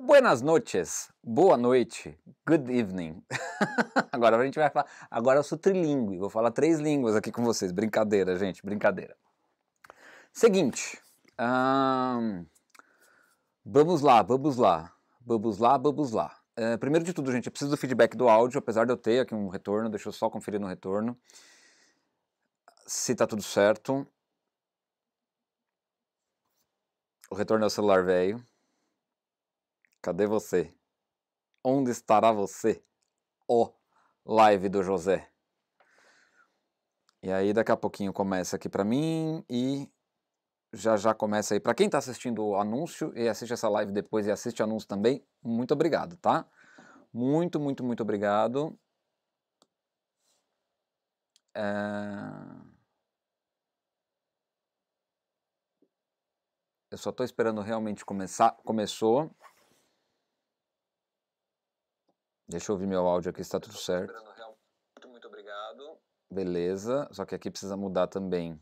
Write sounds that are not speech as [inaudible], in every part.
Buenas noches, boa noite, good evening. [laughs] agora a gente vai falar. Agora eu sou trilingue, vou falar três línguas aqui com vocês. Brincadeira, gente, brincadeira. Seguinte. vamos lá, vamos lá. Vamos lá, vamos lá. É, primeiro de tudo, gente, eu preciso do feedback do áudio, apesar de eu ter aqui um retorno, deixa eu só conferir no retorno. Se tá tudo certo. O retorno é o celular velho. Cadê você? Onde estará você? Ó, live do José. E aí daqui a pouquinho começa aqui para mim e já já começa aí. Para quem está assistindo o anúncio e assiste essa live depois e assiste o anúncio também, muito obrigado, tá? Muito, muito, muito obrigado. É... Eu só estou esperando realmente começar. Começou. Deixa eu ouvir meu áudio aqui, está tudo certo. Muito obrigado. Beleza, só que aqui precisa mudar também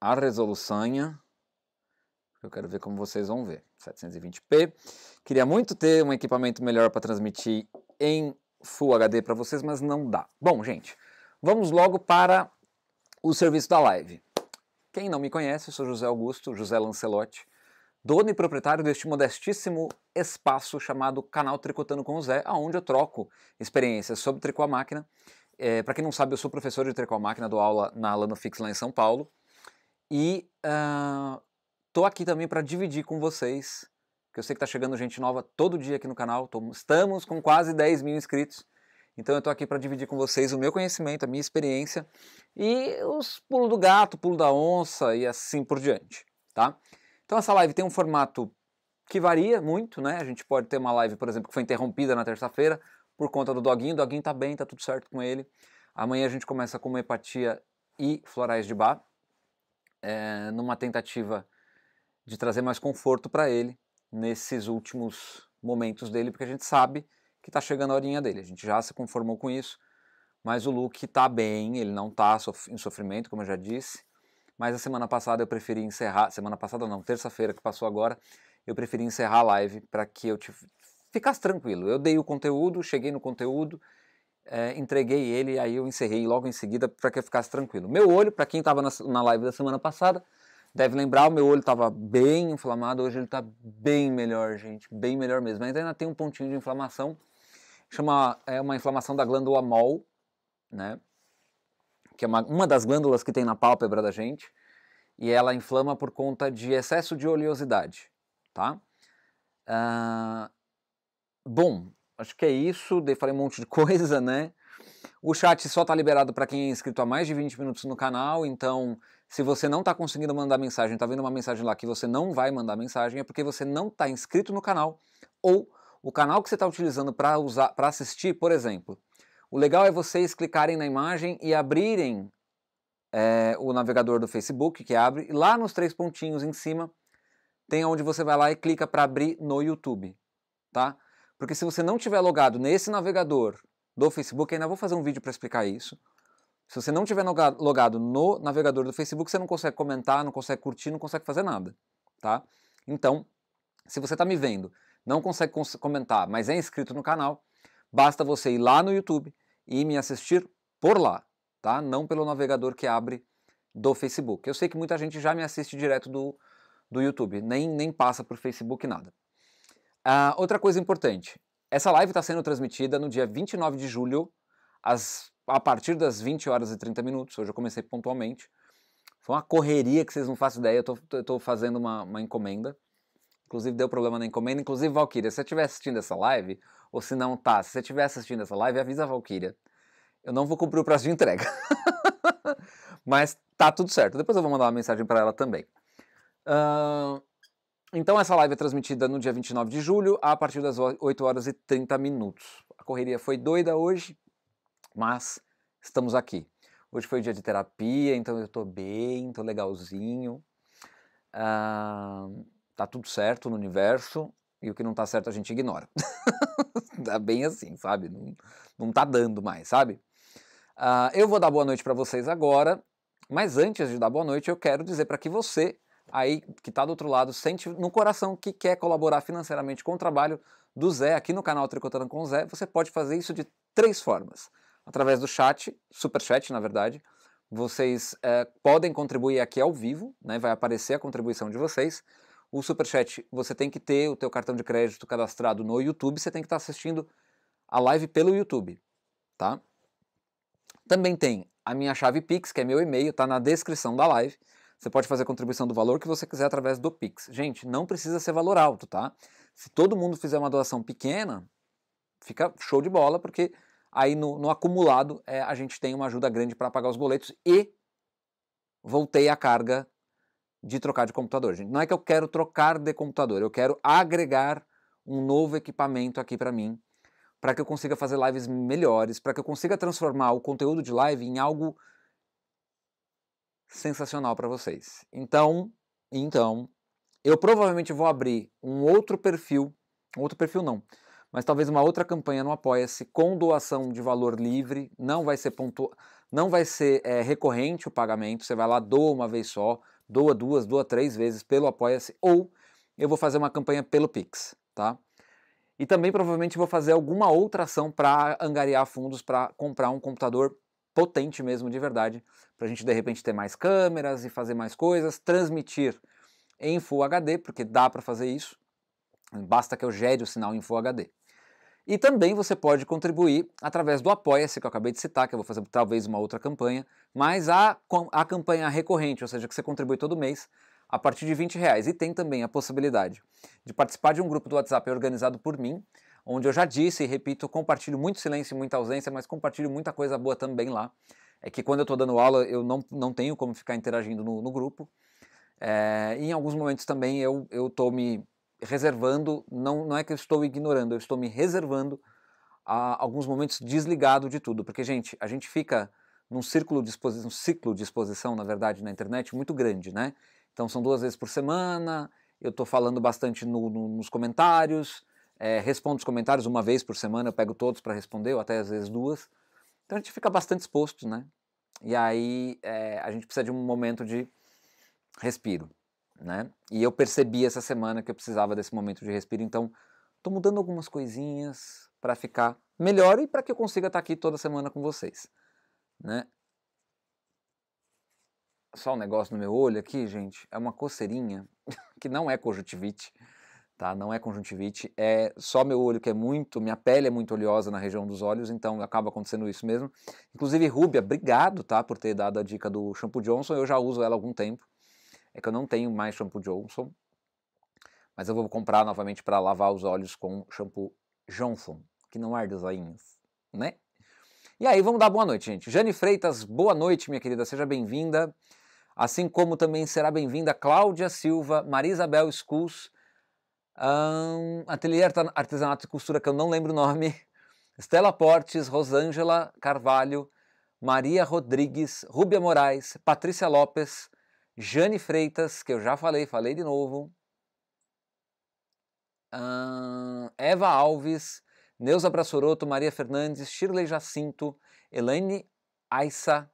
a resolução. Eu quero ver como vocês vão ver. 720p. Queria muito ter um equipamento melhor para transmitir em Full HD para vocês, mas não dá. Bom, gente, vamos logo para o serviço da live. Quem não me conhece, eu sou José Augusto, José Lancelotti dono e proprietário deste modestíssimo espaço chamado Canal Tricotando com o Zé, aonde eu troco experiências sobre tricô à máquina. É, para quem não sabe, eu sou professor de tricô à máquina, dou aula na Alano Fix lá em São Paulo. E uh, tô aqui também para dividir com vocês, que eu sei que tá chegando gente nova todo dia aqui no canal. Tô, estamos com quase 10 mil inscritos. Então eu tô aqui para dividir com vocês o meu conhecimento, a minha experiência e os pulos do gato, pulo da onça e assim por diante, tá? Então essa live tem um formato que varia muito, né? A gente pode ter uma live, por exemplo, que foi interrompida na terça-feira por conta do doguinho. O doguinho tá bem, tá tudo certo com ele. Amanhã a gente começa com uma hepatia e florais de bar, é, numa tentativa de trazer mais conforto para ele nesses últimos momentos dele, porque a gente sabe que tá chegando a horinha dele. A gente já se conformou com isso, mas o Luke tá bem, ele não tá em sofrimento, como eu já disse mas a semana passada eu preferi encerrar, semana passada não, terça-feira que passou agora, eu preferi encerrar a live para que eu te, ficasse tranquilo. Eu dei o conteúdo, cheguei no conteúdo, é, entreguei ele, aí eu encerrei logo em seguida para que eu ficasse tranquilo. Meu olho, para quem estava na, na live da semana passada, deve lembrar, o meu olho estava bem inflamado, hoje ele está bem melhor, gente, bem melhor mesmo. Mas ainda tem um pontinho de inflamação, chama é uma inflamação da glândula MOL, né? que é uma, uma das glândulas que tem na pálpebra da gente, e ela inflama por conta de excesso de oleosidade, tá? Uh, bom, acho que é isso, dei falei um monte de [laughs] coisa, né? O chat só está liberado para quem é inscrito há mais de 20 minutos no canal, então se você não está conseguindo mandar mensagem, está vendo uma mensagem lá que você não vai mandar mensagem, é porque você não está inscrito no canal ou o canal que você está utilizando para assistir, por exemplo, o legal é vocês clicarem na imagem e abrirem é, o navegador do Facebook, que abre, e lá nos três pontinhos em cima tem onde você vai lá e clica para abrir no YouTube, tá? Porque se você não tiver logado nesse navegador do Facebook, ainda vou fazer um vídeo para explicar isso. Se você não tiver logado no navegador do Facebook, você não consegue comentar, não consegue curtir, não consegue fazer nada, tá? Então, se você está me vendo, não consegue comentar, mas é inscrito no canal, basta você ir lá no YouTube, e me assistir por lá, tá? Não pelo navegador que abre do Facebook. Eu sei que muita gente já me assiste direto do, do YouTube, nem, nem passa por Facebook nada. Uh, outra coisa importante, essa live está sendo transmitida no dia 29 de julho, às, a partir das 20 horas e 30 minutos, hoje eu comecei pontualmente. Foi uma correria que vocês não fazem ideia, eu estou fazendo uma, uma encomenda. Inclusive deu problema na encomenda. Inclusive, Valkyria, se você estiver assistindo essa live, ou se não, tá, se você estiver assistindo essa live, avisa a Valkyria. Eu não vou cumprir o prazo de entrega. [laughs] Mas tá tudo certo. Depois eu vou mandar uma mensagem para ela também. Uh, então essa live é transmitida no dia 29 de julho, a partir das 8 horas e 30 minutos. A correria foi doida hoje, mas estamos aqui. Hoje foi dia de terapia, então eu tô bem, tô legalzinho. Uh, tá tudo certo no universo e o que não tá certo a gente ignora. [laughs] tá bem assim, sabe? Não, não tá dando mais, sabe? Uh, eu vou dar boa noite para vocês agora, mas antes de dar boa noite, eu quero dizer para que você aí que está do outro lado sente no coração que quer colaborar financeiramente com o trabalho do Zé aqui no canal Tricotando com o Zé, você pode fazer isso de três formas. Através do chat, super chat na verdade, vocês é, podem contribuir aqui ao vivo, né, vai aparecer a contribuição de vocês o Superchat, você tem que ter o teu cartão de crédito cadastrado no YouTube, você tem que estar tá assistindo a live pelo YouTube, tá? Também tem a minha chave Pix, que é meu e-mail, tá na descrição da live. Você pode fazer a contribuição do valor que você quiser através do Pix. Gente, não precisa ser valor alto, tá? Se todo mundo fizer uma doação pequena, fica show de bola, porque aí no, no acumulado é, a gente tem uma ajuda grande para pagar os boletos e voltei a carga de trocar de computador, gente. Não é que eu quero trocar de computador, eu quero agregar um novo equipamento aqui para mim, para que eu consiga fazer lives melhores, para que eu consiga transformar o conteúdo de live em algo sensacional para vocês. Então, então, eu provavelmente vou abrir um outro perfil, outro perfil não, mas talvez uma outra campanha no Apoia-se com doação de valor livre, não vai ser pontu... não vai ser é, recorrente o pagamento, você vai lá doa uma vez só, doa duas, doa três vezes pelo Apoia-se, ou eu vou fazer uma campanha pelo Pix, tá? E também provavelmente vou fazer alguma outra ação para angariar fundos para comprar um computador potente mesmo de verdade, para a gente de repente ter mais câmeras e fazer mais coisas, transmitir em Full HD, porque dá para fazer isso, basta que eu gere o sinal em Full HD. E também você pode contribuir através do Apoia-se, que eu acabei de citar, que eu vou fazer talvez uma outra campanha, mas há a campanha recorrente, ou seja, que você contribui todo mês a partir de 20 reais. E tem também a possibilidade de participar de um grupo do WhatsApp organizado por mim, onde eu já disse e repito, compartilho muito silêncio e muita ausência, mas compartilho muita coisa boa também lá. É que quando eu estou dando aula, eu não, não tenho como ficar interagindo no, no grupo. É, em alguns momentos também eu estou me reservando, não, não é que eu estou ignorando, eu estou me reservando a alguns momentos desligado de tudo. Porque, gente, a gente fica num círculo de exposição, um ciclo de exposição, na verdade, na internet muito grande, né? Então são duas vezes por semana, eu estou falando bastante no, no, nos comentários, é, respondo os comentários uma vez por semana, eu pego todos para responder, ou até às vezes duas. Então a gente fica bastante exposto, né? E aí é, a gente precisa de um momento de respiro, né? E eu percebi essa semana que eu precisava desse momento de respiro, então estou mudando algumas coisinhas para ficar melhor e para que eu consiga estar tá aqui toda semana com vocês né? Só um negócio no meu olho aqui, gente, é uma coceirinha [laughs] que não é conjuntivite, tá? Não é conjuntivite, é só meu olho que é muito, minha pele é muito oleosa na região dos olhos, então acaba acontecendo isso mesmo. Inclusive, Rúbia, obrigado, tá, por ter dado a dica do shampoo Johnson, eu já uso ela há algum tempo. É que eu não tenho mais shampoo Johnson, mas eu vou comprar novamente para lavar os olhos com shampoo Johnson, que não arde os olhinhos, né? E aí, vamos dar boa noite, gente. Jane Freitas, boa noite, minha querida, seja bem-vinda. Assim como também será bem-vinda Cláudia Silva, Maria Isabel Schools, um, Ateliê Artesanato e Costura, que eu não lembro o nome, Estela [laughs] Portes, Rosângela Carvalho, Maria Rodrigues, Rúbia Moraes, Patrícia Lopes, Jane Freitas, que eu já falei, falei de novo, um, Eva Alves, Neuza Brassoroto, Maria Fernandes, Shirley Jacinto, Elaine Aissa.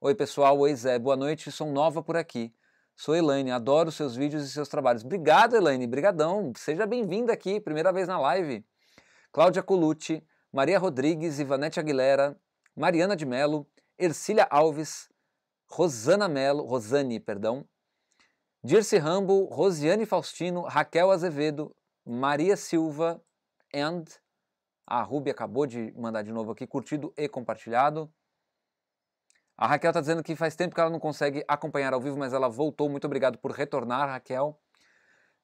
Oi, pessoal. Oi, Zé. Boa noite. Sou nova por aqui. Sou Elaine. Adoro seus vídeos e seus trabalhos. Obrigado, Elaine. Brigadão. Seja bem-vinda aqui. Primeira vez na live. Cláudia Colucci, Maria Rodrigues, Ivanete Aguilera, Mariana de Melo, Ercília Alves, Rosana Melo, Rosane, perdão, Dirce Rambo, Rosiane Faustino, Raquel Azevedo, Maria Silva and a Ruby acabou de mandar de novo aqui, curtido e compartilhado. A Raquel está dizendo que faz tempo que ela não consegue acompanhar ao vivo, mas ela voltou. Muito obrigado por retornar, Raquel.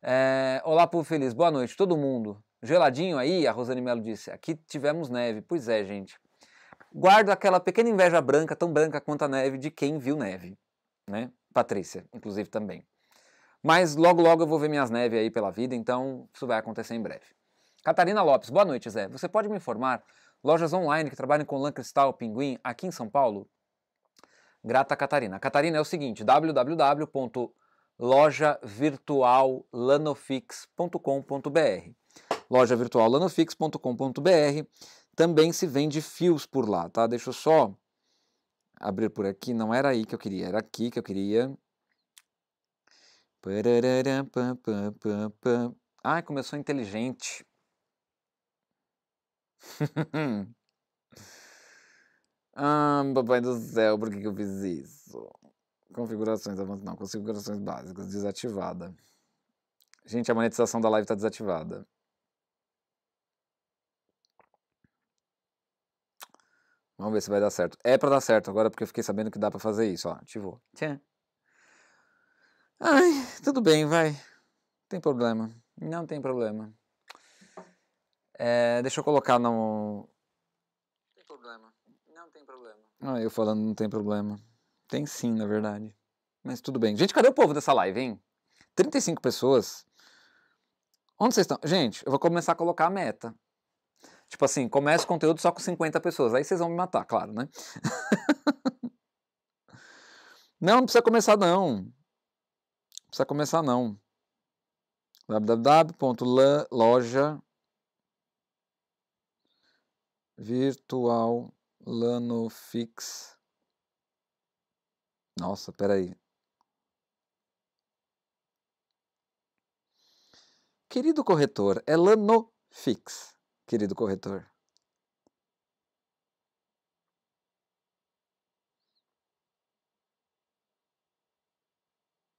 É, Olá, povo feliz. Boa noite, todo mundo. Geladinho aí, a Rosane Melo disse. Aqui tivemos neve. Pois é, gente. Guardo aquela pequena inveja branca, tão branca quanto a neve, de quem viu neve. Né? Patrícia, inclusive, também. Mas logo, logo eu vou ver minhas neves aí pela vida, então isso vai acontecer em breve. Catarina Lopes, boa noite, Zé. Você pode me informar lojas online que trabalham com lã cristal pinguim aqui em São Paulo? Grata Catarina. Catarina é o seguinte: www.lojavirtuallanofix.com.br. Lojavirtuallanofix.com.br também se vende fios por lá, tá? Deixa eu só abrir por aqui. Não era aí que eu queria, era aqui que eu queria. Ai, começou inteligente ah, papai do céu, por que, que eu fiz isso? Configurações avançadas. Não, configurações básicas, desativada. Gente, a monetização da live está desativada. Vamos ver se vai dar certo. É para dar certo agora, porque eu fiquei sabendo que dá para fazer isso. Ó, ativou. Tchê. Ai, tudo bem, vai. Não tem problema. Não tem problema. É, deixa eu colocar no. Tem problema. Não tem problema. Ah, eu falando não tem problema. Tem sim, na verdade. Mas tudo bem. Gente, cadê o povo dessa live, hein? 35 pessoas. Onde vocês estão? Gente, eu vou começar a colocar a meta. Tipo assim, começa o conteúdo só com 50 pessoas. Aí vocês vão me matar, claro, né? não, [laughs] não precisa começar, não. Não precisa começar, não. www.loja virtual lanofix. Nossa, peraí. Querido corretor, é lanofix, querido corretor.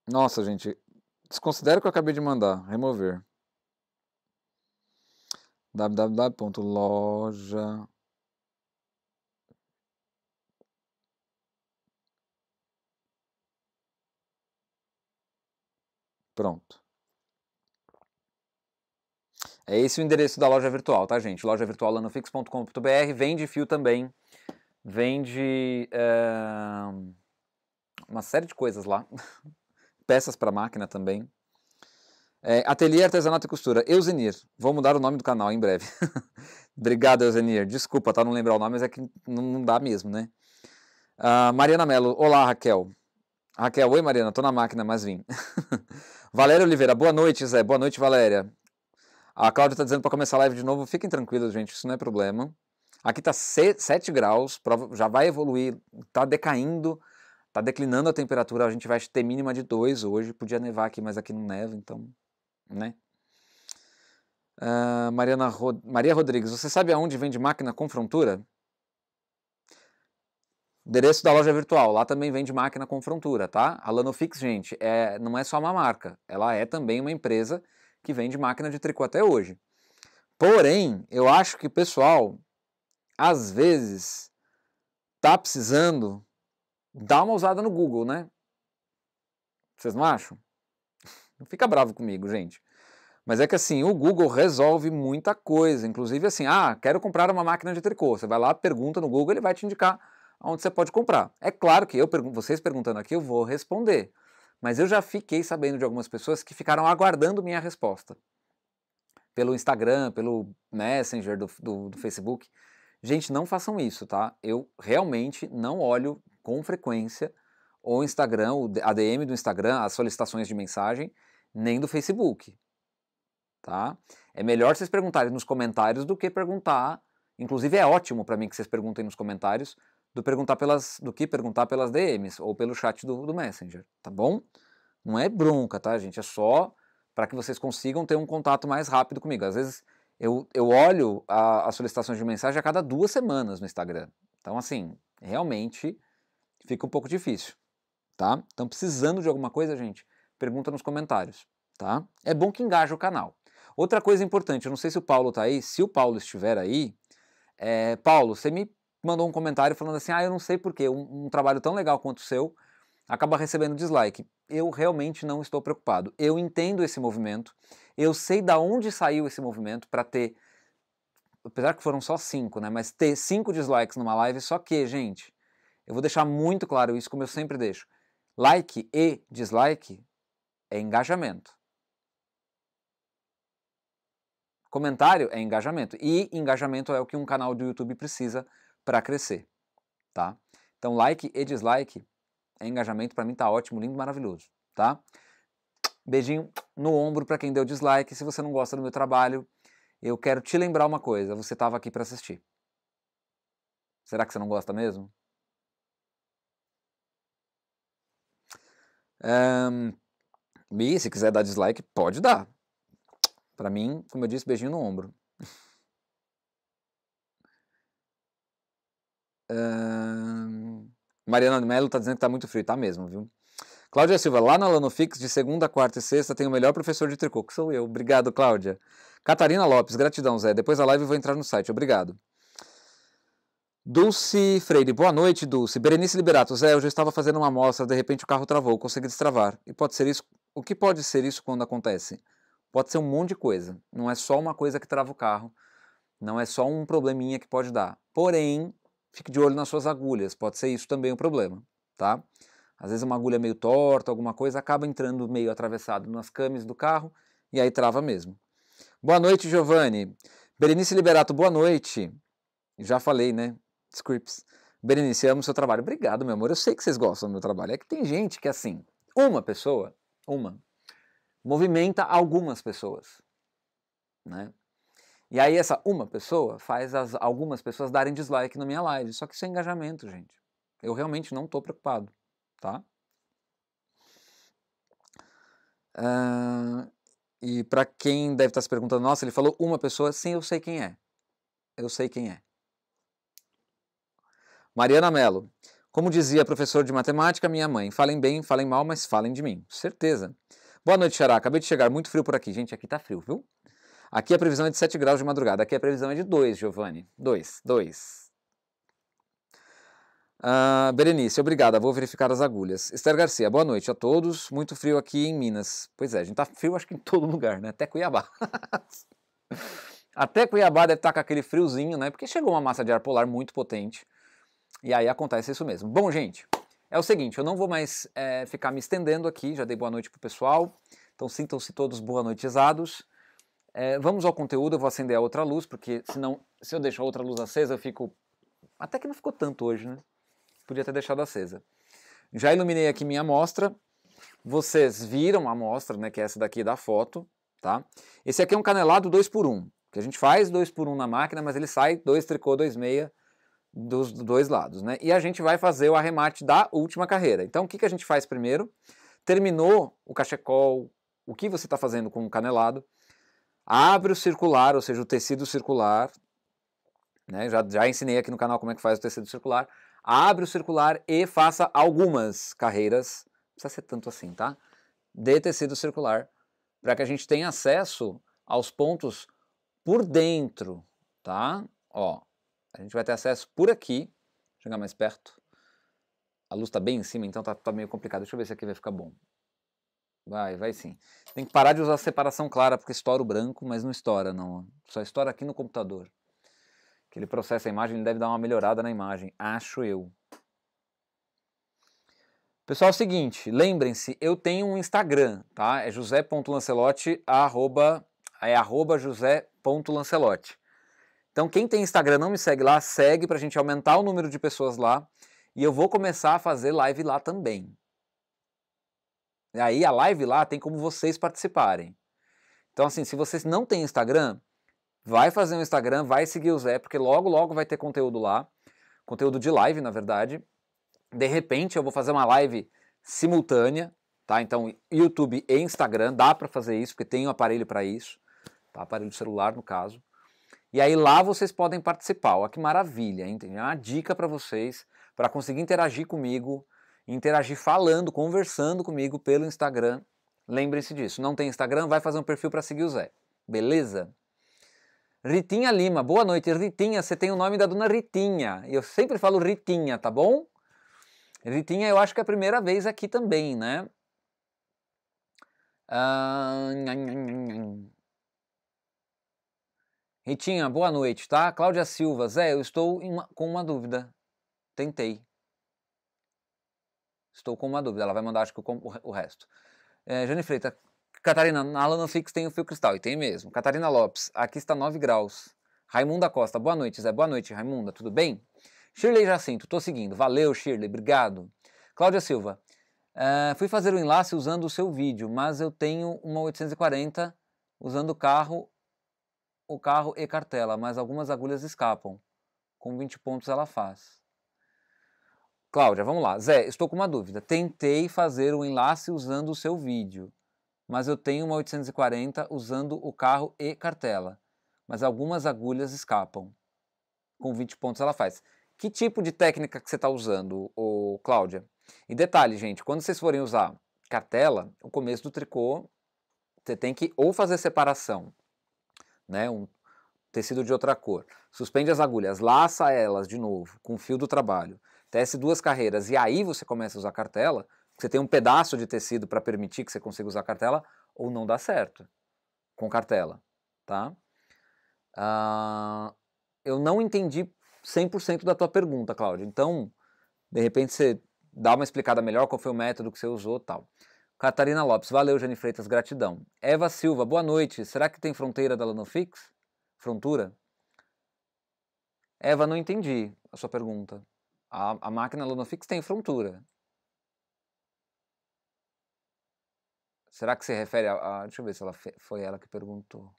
Nossa, gente, desconsidera o que eu acabei de mandar, remover www.loja Pronto. É esse o endereço da loja virtual, tá, gente? Loja virtual lanofix.com.br. Vende fio também. Vende eh, uma série de coisas lá. [laughs] Peças para máquina também. É, Ateliê Artesanato e Costura, Eusenir. Vou mudar o nome do canal em breve. [laughs] Obrigado, Eusenir. Desculpa, tá? Não lembrar o nome, mas é que não dá mesmo, né? Uh, Mariana Mello. Olá, Raquel. Raquel, oi Mariana, tô na máquina, mas vim. [laughs] Valéria Oliveira, boa noite, Zé. Boa noite, Valéria. A Cláudia tá dizendo para começar a live de novo. Fiquem tranquilos, gente, isso não é problema. Aqui tá 7 graus, já vai evoluir, tá decaindo, tá declinando a temperatura. A gente vai ter mínima de 2 hoje. Podia nevar aqui, mas aqui não neva, então né? Uh, Mariana Rod Maria Rodrigues, você sabe aonde vende máquina com frontura? Endereço da loja virtual, lá também vende máquina com frontura, tá? A Lanofix, gente, é, não é só uma marca, ela é também uma empresa que vende máquina de tricô até hoje. Porém, eu acho que o pessoal, às vezes, tá precisando dar uma usada no Google, né? Vocês não acham? Não fica bravo comigo, gente. Mas é que assim, o Google resolve muita coisa, inclusive assim, ah, quero comprar uma máquina de tricô. Você vai lá, pergunta no Google, ele vai te indicar onde você pode comprar. É claro que eu pergun vocês perguntando aqui, eu vou responder. Mas eu já fiquei sabendo de algumas pessoas que ficaram aguardando minha resposta. Pelo Instagram, pelo Messenger do, do, do Facebook. Gente, não façam isso, tá? Eu realmente não olho com frequência o Instagram, o ADM do Instagram, as solicitações de mensagem nem do Facebook. Tá? É melhor vocês perguntarem nos comentários do que perguntar. Inclusive é ótimo para mim que vocês perguntem nos comentários do perguntar pelas do que perguntar pelas DMs ou pelo chat do, do Messenger, tá bom? Não é bronca, tá, gente? É só para que vocês consigam ter um contato mais rápido comigo. Às vezes eu, eu olho as solicitações de mensagem a cada duas semanas no Instagram. Então, assim, realmente fica um pouco difícil, tá? Então, precisando de alguma coisa, gente, Pergunta nos comentários, tá? É bom que engaje o canal. Outra coisa importante, eu não sei se o Paulo está aí, se o Paulo estiver aí, é, Paulo, você me mandou um comentário falando assim, ah, eu não sei porquê, um, um trabalho tão legal quanto o seu acaba recebendo dislike. Eu realmente não estou preocupado. Eu entendo esse movimento, eu sei da onde saiu esse movimento para ter, apesar que foram só cinco, né? Mas ter cinco dislikes numa live, só que, gente, eu vou deixar muito claro isso, como eu sempre deixo. Like e dislike é engajamento. Comentário é engajamento. E engajamento é o que um canal do YouTube precisa para crescer. Tá? Então, like e dislike é engajamento. Para mim tá ótimo, lindo, maravilhoso. Tá? Beijinho no ombro para quem deu dislike. Se você não gosta do meu trabalho, eu quero te lembrar uma coisa. Você estava aqui para assistir. Será que você não gosta mesmo? Um... E se quiser dar dislike, pode dar. Para mim, como eu disse, beijinho no ombro. uh... Mariana Melo está dizendo que está muito frio, tá mesmo, viu? Cláudia Silva, lá na Lanofix, de segunda, quarta e sexta, tem o melhor professor de tricô, que sou eu. Obrigado, Cláudia. Catarina Lopes, gratidão, Zé. Depois da live eu vou entrar no site, obrigado. Dulce Freire, boa noite, Dulce. Berenice Liberato, Zé, eu já estava fazendo uma amostra, de repente o carro travou, consegui destravar. E pode ser isso o que pode ser isso quando acontece? Pode ser um monte de coisa. Não é só uma coisa que trava o carro. Não é só um probleminha que pode dar. Porém, fique de olho nas suas agulhas. Pode ser isso também o um problema, tá? Às vezes uma agulha meio torta, alguma coisa, acaba entrando meio atravessado nas câmeras do carro e aí trava mesmo. Boa noite, Giovanni. Berenice Liberato, boa noite. Já falei, né? Scripts. Berenice, amo seu trabalho. Obrigado, meu amor. Eu sei que vocês gostam do meu trabalho. É que tem gente que, é assim, uma pessoa uma, movimenta algumas pessoas. Né? E aí essa uma pessoa faz as, algumas pessoas darem dislike na minha live. Só que isso é engajamento, gente. Eu realmente não estou preocupado, tá? Uh, e para quem deve estar tá se perguntando, nossa, ele falou uma pessoa, sim, eu sei quem é. Eu sei quem é. Mariana Mello. Como dizia professor de matemática, minha mãe, falem bem, falem mal, mas falem de mim. Certeza. Boa noite, Xará. Acabei de chegar, muito frio por aqui. Gente, aqui tá frio, viu? Aqui a previsão é de 7 graus de madrugada. Aqui a previsão é de 2, Giovanni. 2, 2. Uh, Berenice, obrigada. Vou verificar as agulhas. Esther Garcia, boa noite a todos. Muito frio aqui em Minas. Pois é, a gente tá frio acho que em todo lugar, né? Até Cuiabá. [laughs] Até Cuiabá deve estar tá com aquele friozinho, né? Porque chegou uma massa de ar polar muito potente e aí acontece isso mesmo. Bom, gente, é o seguinte, eu não vou mais é, ficar me estendendo aqui, já dei boa noite pro pessoal, então sintam-se todos boa noitezados. É, vamos ao conteúdo, eu vou acender a outra luz, porque senão, se eu deixar a outra luz acesa, eu fico... Até que não ficou tanto hoje, né? Podia ter deixado acesa. Já iluminei aqui minha amostra. Vocês viram a amostra, né, que é essa daqui da foto, tá? Esse aqui é um canelado 2x1, que a gente faz 2x1 na máquina, mas ele sai 2 tricô, 2 meia, dos dois lados, né? E a gente vai fazer o arremate da última carreira. Então, o que, que a gente faz primeiro? Terminou o cachecol, o que você está fazendo com o canelado, abre o circular, ou seja, o tecido circular, né? Já, já ensinei aqui no canal como é que faz o tecido circular. Abre o circular e faça algumas carreiras, não precisa ser tanto assim, tá? De tecido circular, para que a gente tenha acesso aos pontos por dentro, tá? Ó, a gente vai ter acesso por aqui. Vou chegar mais perto. A luz está bem em cima, então tá, tá, meio complicado. Deixa eu ver se aqui vai ficar bom. Vai, vai sim. Tem que parar de usar separação clara, porque estoura o branco, mas não estoura, não. Só estoura aqui no computador. Que ele processa a imagem, ele deve dar uma melhorada na imagem. Acho eu. Pessoal, é o seguinte, lembrem-se, eu tenho um Instagram, tá? É josé.lancelotti, arroba, é arroba josé.lancelotti. Então, quem tem Instagram não me segue lá, segue para a gente aumentar o número de pessoas lá. E eu vou começar a fazer live lá também. E aí, a live lá tem como vocês participarem. Então, assim, se vocês não têm Instagram, vai fazer um Instagram, vai seguir o Zé, porque logo, logo vai ter conteúdo lá. Conteúdo de live, na verdade. De repente, eu vou fazer uma live simultânea, tá? Então, YouTube e Instagram, dá para fazer isso, porque tem um aparelho para isso, tá? Aparelho celular, no caso. E aí lá vocês podem participar. Olha que maravilha, hein? É uma dica para vocês para conseguir interagir comigo, interagir falando, conversando comigo pelo Instagram. Lembrem-se disso. Não tem Instagram? Vai fazer um perfil para seguir o Zé. Beleza? Ritinha Lima, boa noite. Ritinha, você tem o nome da dona Ritinha. Eu sempre falo Ritinha, tá bom? Ritinha, eu acho que é a primeira vez aqui também, né? Ah, Ritinha, boa noite, tá? Cláudia Silva, Zé, eu estou uma, com uma dúvida. Tentei. Estou com uma dúvida. Ela vai mandar, acho que, o, o resto. É, Jane Freita, Catarina, na Alana Fix tem o fio cristal. E tem mesmo. Catarina Lopes, aqui está 9 graus. Raimunda Costa, boa noite, Zé. Boa noite, Raimunda, tudo bem? Shirley Jacinto, estou seguindo. Valeu, Shirley, obrigado. Cláudia Silva, uh, fui fazer o enlace usando o seu vídeo, mas eu tenho uma 840 usando o carro o carro e cartela, mas algumas agulhas escapam. Com 20 pontos ela faz. Cláudia, vamos lá. Zé, estou com uma dúvida. Tentei fazer o um enlace usando o seu vídeo, mas eu tenho uma 840 usando o carro e cartela, mas algumas agulhas escapam. Com 20 pontos ela faz. Que tipo de técnica que você está usando, ô, Cláudia? E detalhe, gente, quando vocês forem usar cartela, o começo do tricô, você tem que ou fazer separação né, um tecido de outra cor. Suspende as agulhas, laça elas de novo com o fio do trabalho, tece duas carreiras e aí você começa a usar cartela. Você tem um pedaço de tecido para permitir que você consiga usar cartela ou não dá certo com cartela, tá? Uh, eu não entendi 100% da tua pergunta, Cláudia. Então, de repente você dá uma explicada melhor qual foi o método que você usou, tal. Catarina Lopes, valeu, Jane Freitas, gratidão. Eva Silva, boa noite. Será que tem fronteira da Lanofix? Frontura? Eva, não entendi a sua pergunta. A, a máquina Lanofix tem frontura. Será que se refere a, a. deixa eu ver se ela foi ela que perguntou.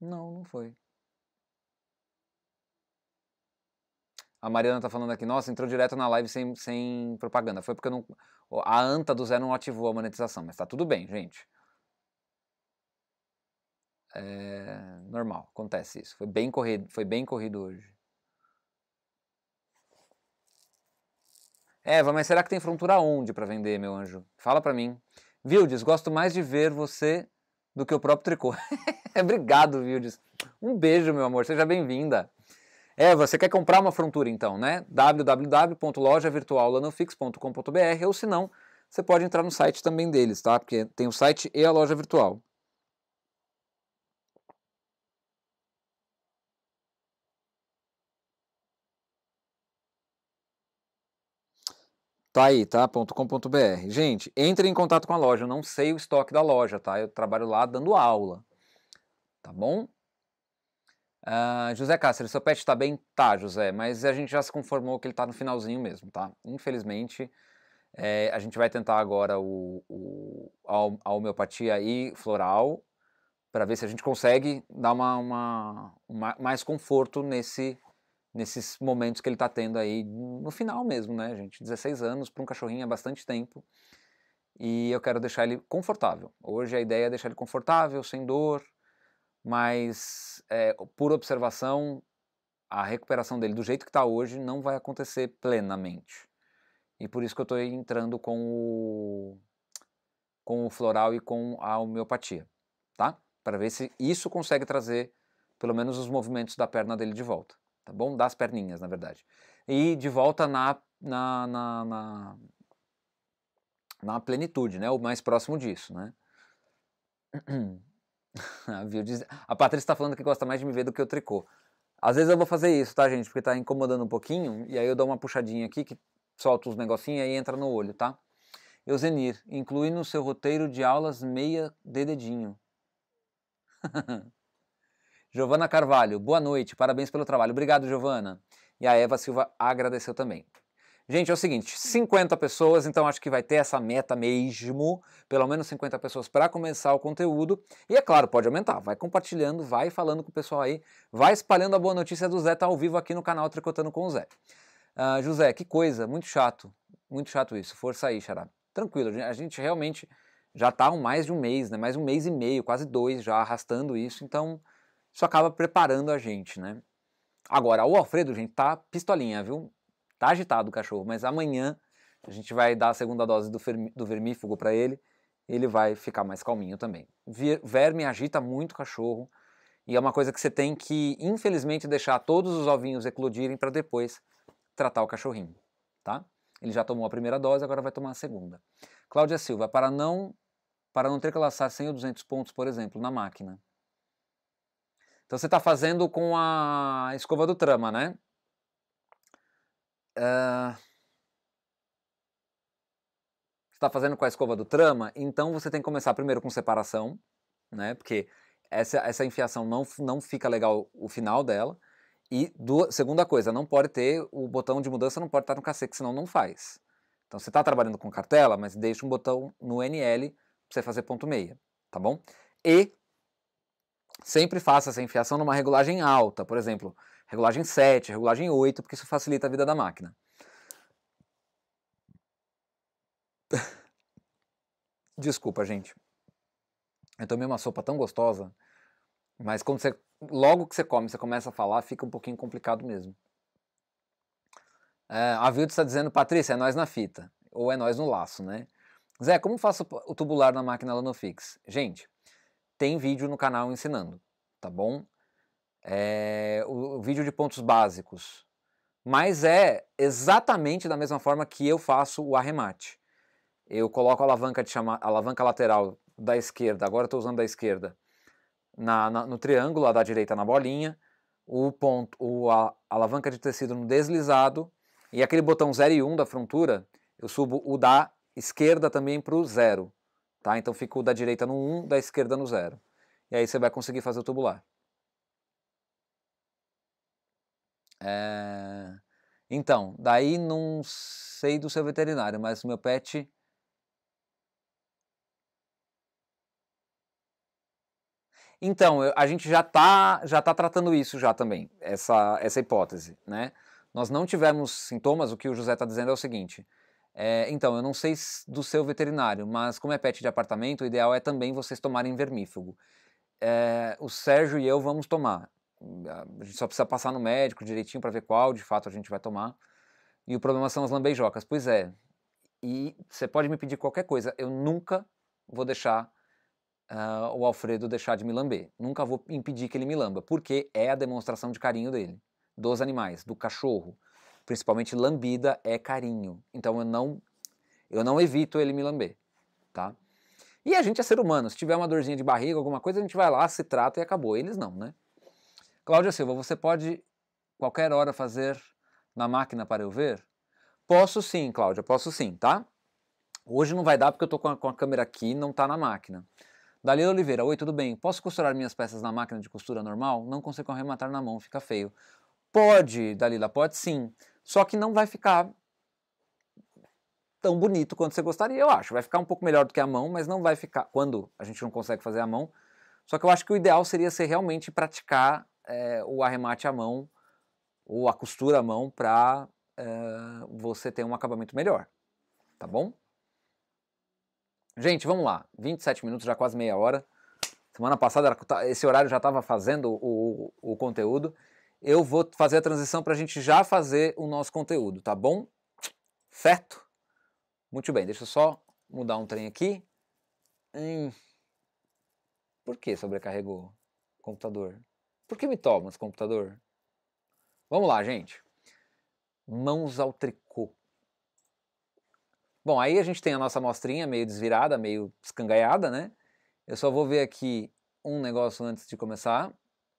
Não, não foi. A Mariana tá falando aqui, nossa, entrou direto na live sem, sem propaganda. Foi porque não, a anta do Zé não ativou a monetização, mas tá tudo bem, gente. É normal, acontece isso. Foi bem corrido, foi bem corrido hoje. Eva, é, mas será que tem frontura onde para vender, meu anjo? Fala para mim. Vildes, gosto mais de ver você do que o próprio tricô. [laughs] Obrigado, Vildes. Um beijo, meu amor. Seja bem-vinda. É, você quer comprar uma frontura então, né? www.lojavirtuallanofix.com.br ou se não, você pode entrar no site também deles, tá? Porque tem o site e a loja virtual. Tá aí, tá? .com.br. Gente, entre em contato com a loja. Eu não sei o estoque da loja, tá? Eu trabalho lá dando aula. Tá bom? Uh, José Cáceres, seu pet está bem? Tá, José, mas a gente já se conformou que ele está no finalzinho mesmo, tá? Infelizmente, é, a gente vai tentar agora o, o a homeopatia e floral para ver se a gente consegue dar uma, uma, uma, mais conforto nesse, nesses momentos que ele está tendo aí no final mesmo, né, gente? 16 anos para um cachorrinho é bastante tempo e eu quero deixar ele confortável. Hoje a ideia é deixar ele confortável, sem dor, mas é, por observação, a recuperação dele do jeito que está hoje não vai acontecer plenamente. E por isso que eu estou entrando com o, com o floral e com a homeopatia, tá? Para ver se isso consegue trazer pelo menos os movimentos da perna dele de volta, tá bom? Das perninhas, na verdade. E de volta na, na, na, na, na plenitude, né? O mais próximo disso, né? [clears throat] [laughs] Ah, a, Patrícia está falando que gosta mais de me ver do que o tricô. Às vezes eu vou fazer isso, tá, gente? Porque tá incomodando um pouquinho. E aí eu dou uma puxadinha aqui, que solta os negocinhos e aí entra no olho, tá? Eusenir, inclui no seu roteiro de aulas meia de dedinho. [laughs] Giovana Carvalho, boa noite, parabéns pelo trabalho. Obrigado, Giovana. E a Eva Silva agradeceu também. Gente, é o seguinte, 50 pessoas, então acho que vai ter essa meta mesmo, pelo menos 50 pessoas para começar o conteúdo. E é claro, pode aumentar, vai compartilhando, vai falando com o pessoal aí, vai espalhando a boa notícia do Zé, tá ao vivo aqui no canal Tricotando com o Zé. Uh, José, que coisa, muito chato, muito chato isso, força aí, Xará. Tranquilo, a gente realmente já tá há mais de um mês, né, mais um mês e meio, quase dois já arrastando isso, então isso acaba preparando a gente, né. Agora, o Alfredo, gente, tá pistolinha, viu? Tá agitado o cachorro, mas amanhã a gente vai dar a segunda dose do, do vermífugo para ele. Ele vai ficar mais calminho também. Verme agita muito o cachorro e é uma coisa que você tem que, infelizmente, deixar todos os ovinhos eclodirem para depois tratar o cachorrinho, tá? Ele já tomou a primeira dose, agora vai tomar a segunda. Cláudia Silva, para não para não ter que laçar 100 ou 200 pontos, por exemplo, na máquina. Então você está fazendo com a escova do trama, né? Ah, você está fazendo com a escova do trama, então você tem que começar primeiro com separação, né? Porque essa, essa enfiação não, não fica legal o final dela. E duas, segunda coisa, não pode ter o botão de mudança, não pode estar no cacete, senão não faz. Então você está trabalhando com cartela, mas deixa um botão no NL para você fazer ponto meia, tá bom? E sempre faça essa enfiação numa regulagem alta, por exemplo, regulagem 7, regulagem 8, porque isso facilita a vida da máquina. [laughs] Desculpa, gente. Eu tomei uma sopa tão gostosa, mas quando você, logo que você come, você começa a falar, fica um pouquinho complicado mesmo. É, a Vildo está dizendo, Patrícia, é nós na fita, ou é nós no laço, né? Zé, como faço o tubular na máquina Lanofix? Gente, tem vídeo no canal ensinando, tá bom? é, o, o vídeo de pontos básicos. Mas é exatamente da mesma forma que eu faço o arremate. Eu coloco a alavanca, de chama, alavanca lateral da esquerda, agora estou usando da esquerda, na, na, no triângulo, a da direita na bolinha, o ponto, o, a, a alavanca de tecido no deslizado, e aquele botão 0 e 1 um da frontura, eu subo o da esquerda também para o 0. Tá? Então fica o da direita no 1, um, da esquerda no 0. E aí você vai conseguir fazer o tubular. É... Então, daí não sei do seu veterinário, mas meu pet. Então, a gente já está já tá tratando isso já também, essa, essa hipótese, né? Nós não tivemos sintomas, o que o José está dizendo é o seguinte. É, então, eu não sei do seu veterinário, mas como é pet de apartamento, o ideal é também vocês tomarem vermífugo. É, o Sérgio e eu vamos tomar. A gente só precisa passar no médico direitinho para ver qual de fato a gente vai tomar. E o problema são as lambeijocas. Pois é. E você pode me pedir qualquer coisa, eu nunca vou deixar uh, o Alfredo deixar de me lamber. Nunca vou impedir que ele me lamba, porque é a demonstração de carinho dele, dos animais, do cachorro. Principalmente lambida é carinho. Então eu não eu não evito ele me lamber, tá? E a gente é ser humano, se tiver uma dorzinha de barriga, alguma coisa, a gente vai lá, se trata e acabou. Eles não, né? Cláudia Silva, você pode qualquer hora fazer na máquina para eu ver? Posso sim, Cláudia, posso sim, tá? Hoje não vai dar porque eu estou com, com, a câmera aqui e não está na máquina. Dalila Oliveira, oi, tudo bem? Posso costurar minhas peças na máquina de costura normal? Não consigo arrematar na mão, fica feio. Pode, Dalila, pode sim. Só que não vai ficar tão bonito quanto você gostaria, eu acho. Vai ficar um pouco melhor do que a mão, mas não vai ficar. Quando a gente não consegue fazer a mão. Só que eu acho que o ideal seria ser realmente praticar é, o arremate à mão ou a costura à mão para é, você ter um acabamento melhor, tá bom? Gente, vamos lá, 27 minutos, já quase meia hora. Semana passada tá, esse horário já estava fazendo o, o, conteúdo. Eu vou fazer a transição para a gente já fazer o nosso conteúdo, tá bom? Certo? Muito bem, deixa eu só mudar um trem aqui. Hum. Por que sobrecarregou o computador? Por que me toma esse computador? Vamos lá, gente. Mãos ao tricô. Bom, aí a gente tem a nossa amostrinha meio desvirada, meio escangalhada, né? Eu só vou ver aqui um negócio antes de começar.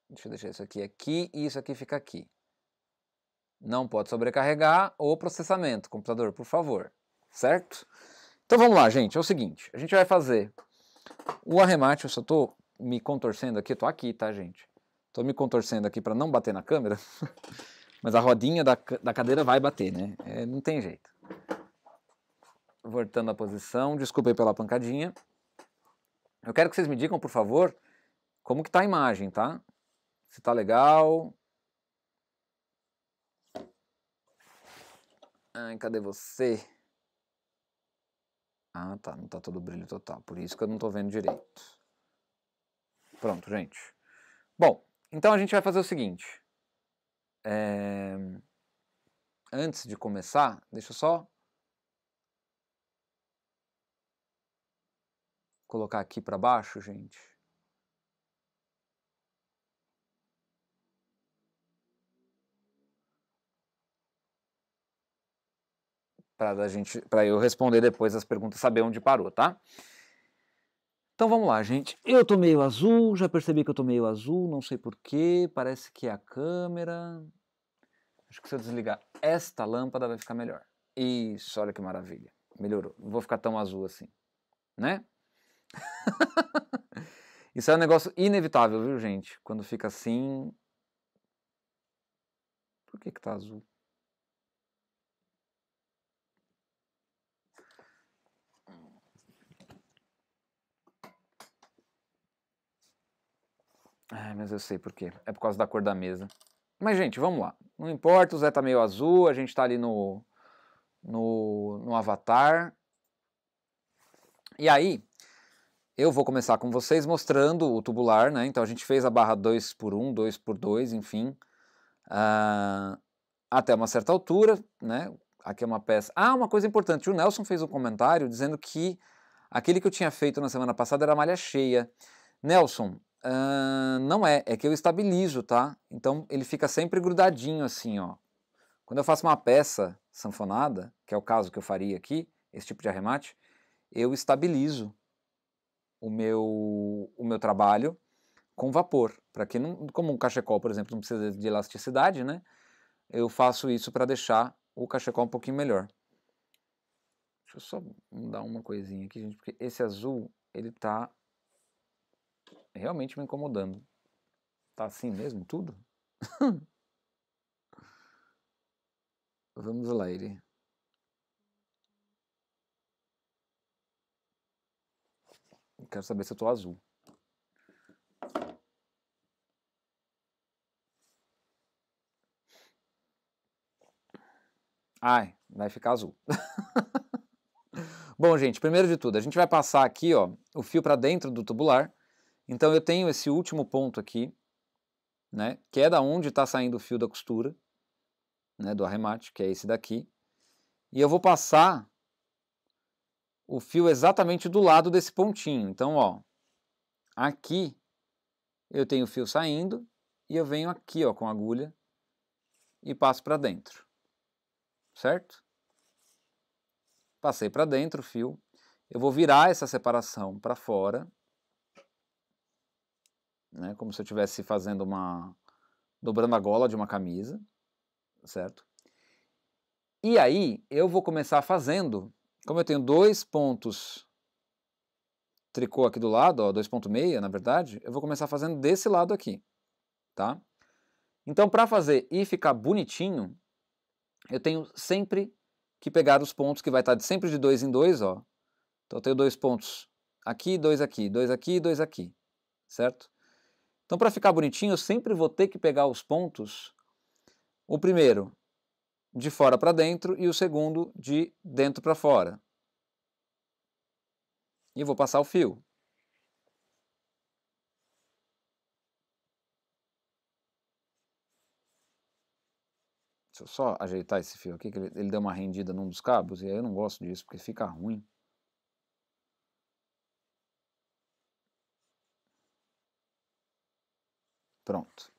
Deixa eu deixar isso aqui aqui e isso aqui fica aqui. Não pode sobrecarregar o processamento, computador, por favor. Certo? Então vamos lá, gente. É o seguinte, a gente vai fazer o arremate. Eu só tô me contorcendo aqui, tô aqui, tá, gente? Estou me contorcendo aqui para não bater na câmera, [laughs] mas a rodinha da, da cadeira vai bater, né? É, não tem jeito. Voltando à posição, desculpe pela pancadinha. Eu quero que vocês me digam, por favor, como que tá a imagem, tá? Se tá legal. Ai, cadê você? Ah, tá, não tá todo brilho total, por isso que eu não tô vendo direito. Pronto, gente. Bom, então a gente vai fazer o seguinte. É... Antes de começar, deixa eu só colocar aqui para baixo, gente. Para gente, para eu responder depois as perguntas, saber onde parou, tá? Então vamos lá, gente. Eu tô meio azul, já percebi que eu tô meio azul, não sei porquê, parece que é a câmera. Acho que se eu desligar esta lâmpada vai ficar melhor. Isso, olha que maravilha. Melhorou. Não vou ficar tão azul assim, né? [laughs] Isso é um negócio inevitável, viu, gente? Quando fica assim. Por que que tá azul? Ai, mas eu sei por quê. É por causa da cor da mesa. Mas, gente, vamos lá. Não importa, o Zé tá meio azul, a gente tá ali no, no, no avatar. E aí, eu vou começar com vocês mostrando o tubular, né? Então a gente fez a barra 2 por 1 2 por 2 enfim. Uh, até uma certa altura, né? Aqui é uma peça. Ah, uma coisa importante, o Nelson fez um comentário dizendo que aquele que eu tinha feito na semana passada era malha cheia. Nelson, Uh, não é, é que eu estabilizo, tá? Então ele fica sempre grudadinho assim, ó. Quando eu faço uma peça sanfonada, que é o caso que eu faria aqui, esse tipo de arremate, eu estabilizo o meu, o meu trabalho com vapor, para que não, como um cachecol, por exemplo, não precisa de elasticidade, né? Eu faço isso para deixar o cachecol um pouquinho melhor. Deixa eu só mudar uma coisinha aqui, gente, porque esse azul, ele tá realmente me incomodando. Tá assim mesmo tudo? [laughs] Vamos lá, ele. Quero saber se eu tô azul. Ai, vai ficar azul. [laughs] Bom, gente, primeiro de tudo, a gente vai passar aqui, ó, o fio para dentro do tubular então eu tenho esse último ponto aqui, né, que é da onde está saindo o fio da costura, né, do arremate, que é esse daqui. E eu vou passar o fio exatamente do lado desse pontinho. Então, ó, aqui eu tenho o fio saindo e eu venho aqui, ó, com a agulha e passo para dentro. Certo? Passei para dentro o fio. Eu vou virar essa separação para fora, né? Como se eu estivesse fazendo uma. dobrando a gola de uma camisa, certo? E aí eu vou começar fazendo, como eu tenho dois pontos tricô aqui do lado, 2.6 na verdade, eu vou começar fazendo desse lado aqui, tá? Então para fazer e ficar bonitinho, eu tenho sempre que pegar os pontos que vai estar tá sempre de dois em dois, ó. Então eu tenho dois pontos aqui, dois aqui, dois aqui, e dois aqui, certo? Então, para ficar bonitinho, eu sempre vou ter que pegar os pontos, o primeiro de fora para dentro e o segundo de dentro para fora. E vou passar o fio. Deixa eu só ajeitar esse fio aqui, que ele, ele deu uma rendida num dos cabos, e aí eu não gosto disso, porque fica ruim. Pronto.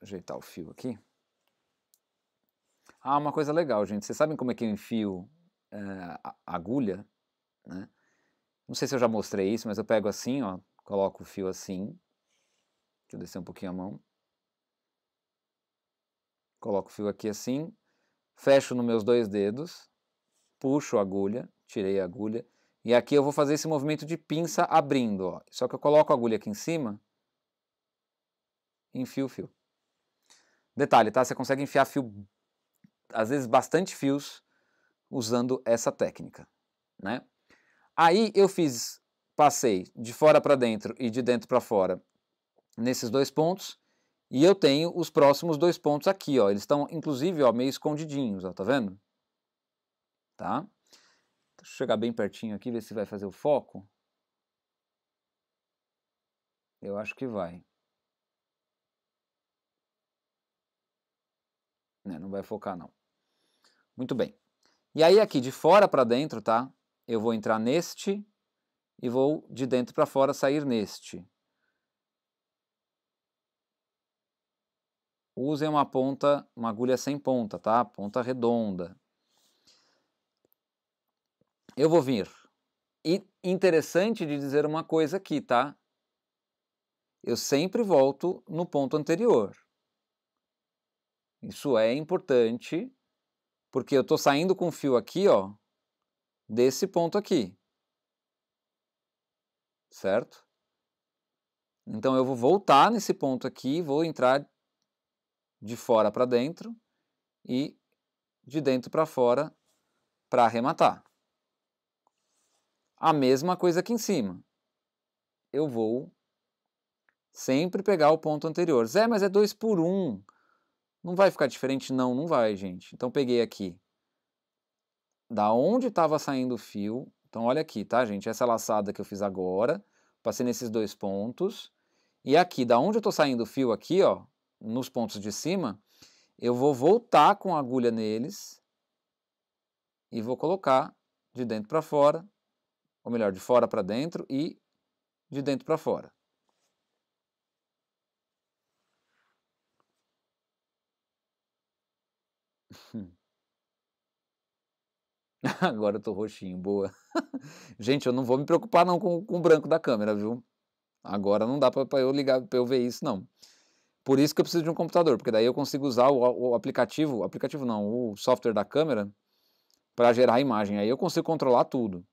Ajeitar o fio aqui. Ah, uma coisa legal, gente. Vocês sabem como é que eu enfio é, a agulha? Né? Não sei se eu já mostrei isso, mas eu pego assim, ó, coloco o fio assim. Deixa eu descer um pouquinho a mão. Coloco o fio aqui assim, fecho nos meus dois dedos, puxo a agulha, tirei a agulha, e aqui eu vou fazer esse movimento de pinça abrindo, ó. Só que eu coloco a agulha aqui em cima e enfia o fio. Detalhe, tá? Você consegue enfiar fio, às vezes bastante fios, usando essa técnica, né? Aí eu fiz, passei de fora para dentro e de dentro para fora nesses dois pontos, e eu tenho os próximos dois pontos aqui, ó. Eles estão, inclusive, ó, meio escondidinhos, ó, tá vendo? Tá? Deixa eu chegar bem pertinho aqui, ver se vai fazer o foco. Eu acho que vai. né? Não vai focar não. Muito bem. E aí aqui de fora para dentro, tá? Eu vou entrar neste e vou de dentro para fora sair neste. Usem uma ponta, uma agulha sem ponta, tá? Ponta redonda. Eu vou vir. E interessante de dizer uma coisa aqui, tá? Eu sempre volto no ponto anterior. Isso é importante, porque eu estou saindo com o fio aqui, ó, desse ponto aqui. Certo? Então eu vou voltar nesse ponto aqui, vou entrar de fora para dentro e de dentro para fora para arrematar. A mesma coisa aqui em cima. Eu vou sempre pegar o ponto anterior. Zé, mas é 2 por 1. Um. Não vai ficar diferente? Não, não vai, gente. Então peguei aqui. Da onde estava saindo o fio. Então olha aqui, tá, gente? Essa laçada que eu fiz agora. Passei nesses dois pontos. E aqui, da onde eu estou saindo o fio aqui, ó, nos pontos de cima, eu vou voltar com a agulha neles e vou colocar de dentro para fora, ou melhor, de fora para dentro e de dentro para fora. Hum. [laughs] Agora eu tô roxinho, boa. [laughs] Gente, eu não vou me preocupar não com, com o branco da câmera, viu? Agora não dá para eu ligar, para eu ver isso não. Por isso que eu preciso de um computador, porque daí eu consigo usar o, o aplicativo, o aplicativo não, o software da câmera para gerar a imagem. Aí eu consigo controlar tudo.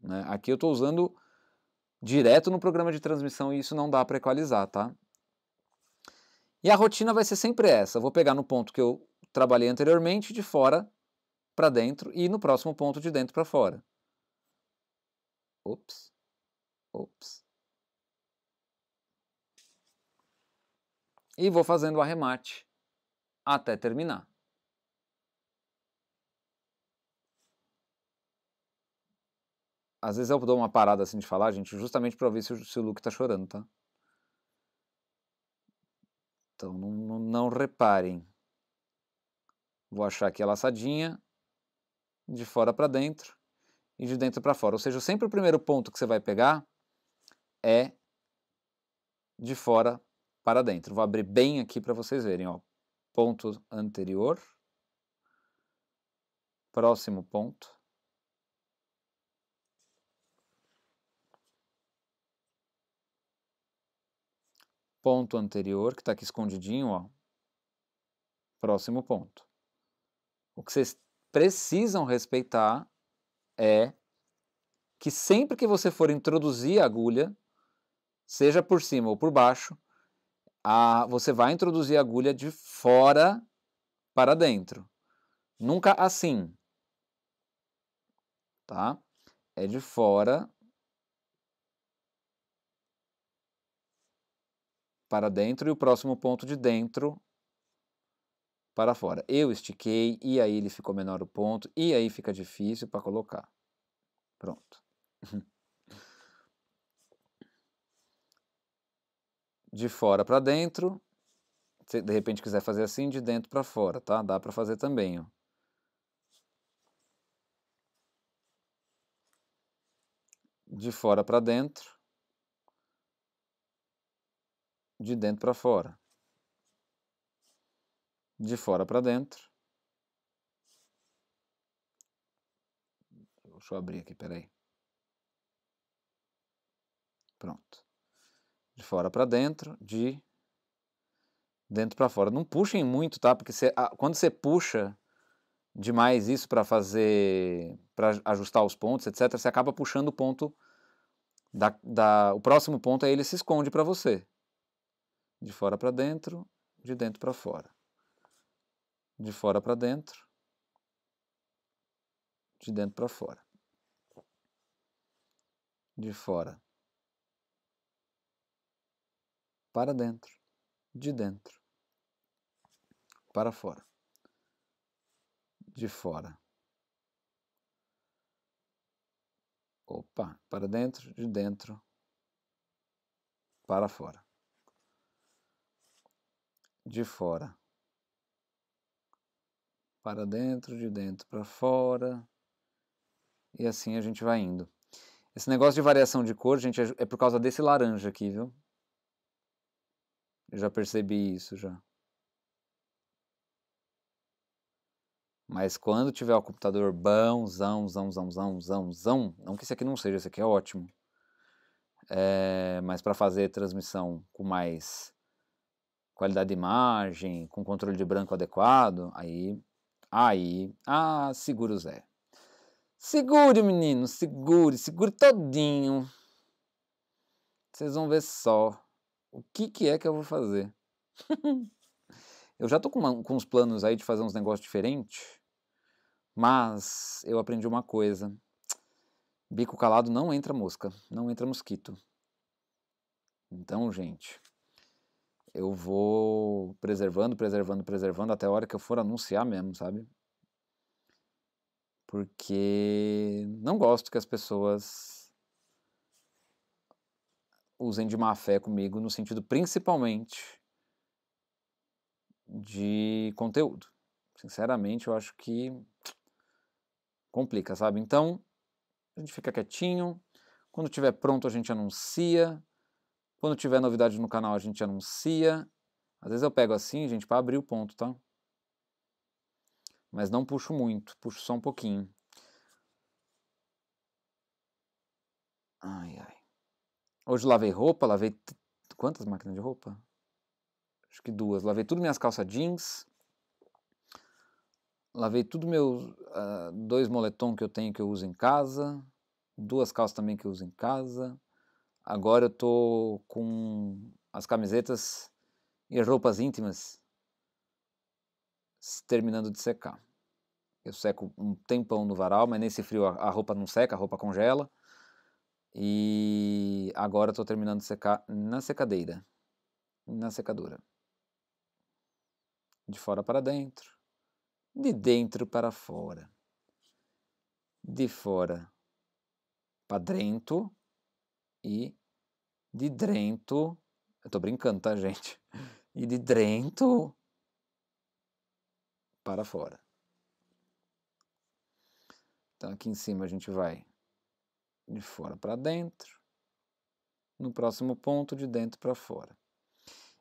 Né? Aqui eu estou usando direto no programa de transmissão e isso não dá para equalizar, tá? E a rotina vai ser sempre essa. Eu vou pegar no ponto que eu trabalhei anteriormente, de fora para dentro e no próximo ponto de dentro para fora. Ops. Ops. E vou fazendo o arremate até terminar. Às vezes eu dou uma parada assim de falar, gente, justamente para ver se, se, o Luke tá chorando, tá? Então não, não, não reparem. Vou achar aqui a laçadinha, de fora para dentro e de dentro para fora. Ou seja, sempre o primeiro ponto que você vai pegar é de fora para dentro. Vou abrir bem aqui para vocês verem. Ó. Ponto anterior, próximo ponto. Ponto anterior, que está aqui escondidinho, ó. Próximo ponto. O que vocês precisam respeitar é que sempre que você for introduzir a agulha, seja por cima ou por baixo, a, você vai introduzir a agulha de fora para dentro. Nunca assim. Tá? É de fora para dentro e o próximo ponto de dentro para fora. Eu estiquei e aí ele ficou menor o ponto e aí fica difícil para colocar. Pronto. [laughs] De fora para dentro, se de repente quiser fazer assim, de dentro para fora, tá? Dá para fazer também, ó. De fora para dentro, de dentro para fora de fora para dentro. Deixa eu abrir aqui, peraí. Pronto. De fora para dentro, de dentro para fora. Não puxem muito, tá? Porque cê, a, quando você puxa demais isso para fazer, para ajustar os pontos, etc., você acaba puxando o ponto da, da, o próximo ponto aí ele se esconde para você. De fora para dentro, de dentro para fora de fora para dentro, de dentro para fora, de fora para dentro, de dentro para fora, de fora. Opa, para dentro, de dentro para fora, de fora para dentro, de dentro para fora. E assim a gente vai indo. Esse negócio de variação de cor, gente, é, é por causa desse laranja aqui, viu? Eu já percebi isso já. Mas quando tiver o computador bãozão, zão, zão, zão, zão, zão, não que esse aqui não seja, esse aqui é ótimo. É, mas para fazer transmissão com mais qualidade de imagem, com controle de branco adequado, aí Aí, ah, segura o Zé. Segure, menino, segure, segure todinho. Vocês vão ver só o que, que é que eu vou fazer. [laughs] eu já tô com, uma, com uns planos aí de fazer uns negócios diferentes, mas eu aprendi uma coisa. Bico calado não entra mosca, não entra mosquito. Então, gente, eu vou preservando, preservando, preservando até a hora que eu for anunciar mesmo, sabe? Porque não gosto que as pessoas usem de má fé comigo no sentido principalmente de conteúdo. Sinceramente, eu acho que complica, sabe? Então, a gente fica quietinho, quando tiver pronto a gente anuncia, quando tiver novidade no canal, a gente anuncia. Às vezes eu pego assim, gente, para abrir o ponto, tá? Mas não puxo muito, puxo só um pouquinho. Ai, ai. Hoje lavei roupa, lavei. Quantas máquinas de roupa? Acho que duas. Lavei tudo minhas calças jeans. Lavei tudo meus uh, ah, dois moletom que eu tenho que eu uso em casa. Duas calças também que eu uso em casa. Agora eu tô com as camisetas e roupas íntimas terminando de secar. Eu seco um tempão no varal, mas nesse frio a roupa não seca, a roupa congela. E agora estou terminando de secar na secadeira, na secadora. De fora para dentro, de dentro para fora, de fora para dentro, e de Drento. Eu tô brincando, tá, gente? [laughs] E de Drento para fora. Então aqui em cima a gente vai de fora para dentro. No próximo ponto, de dentro para fora.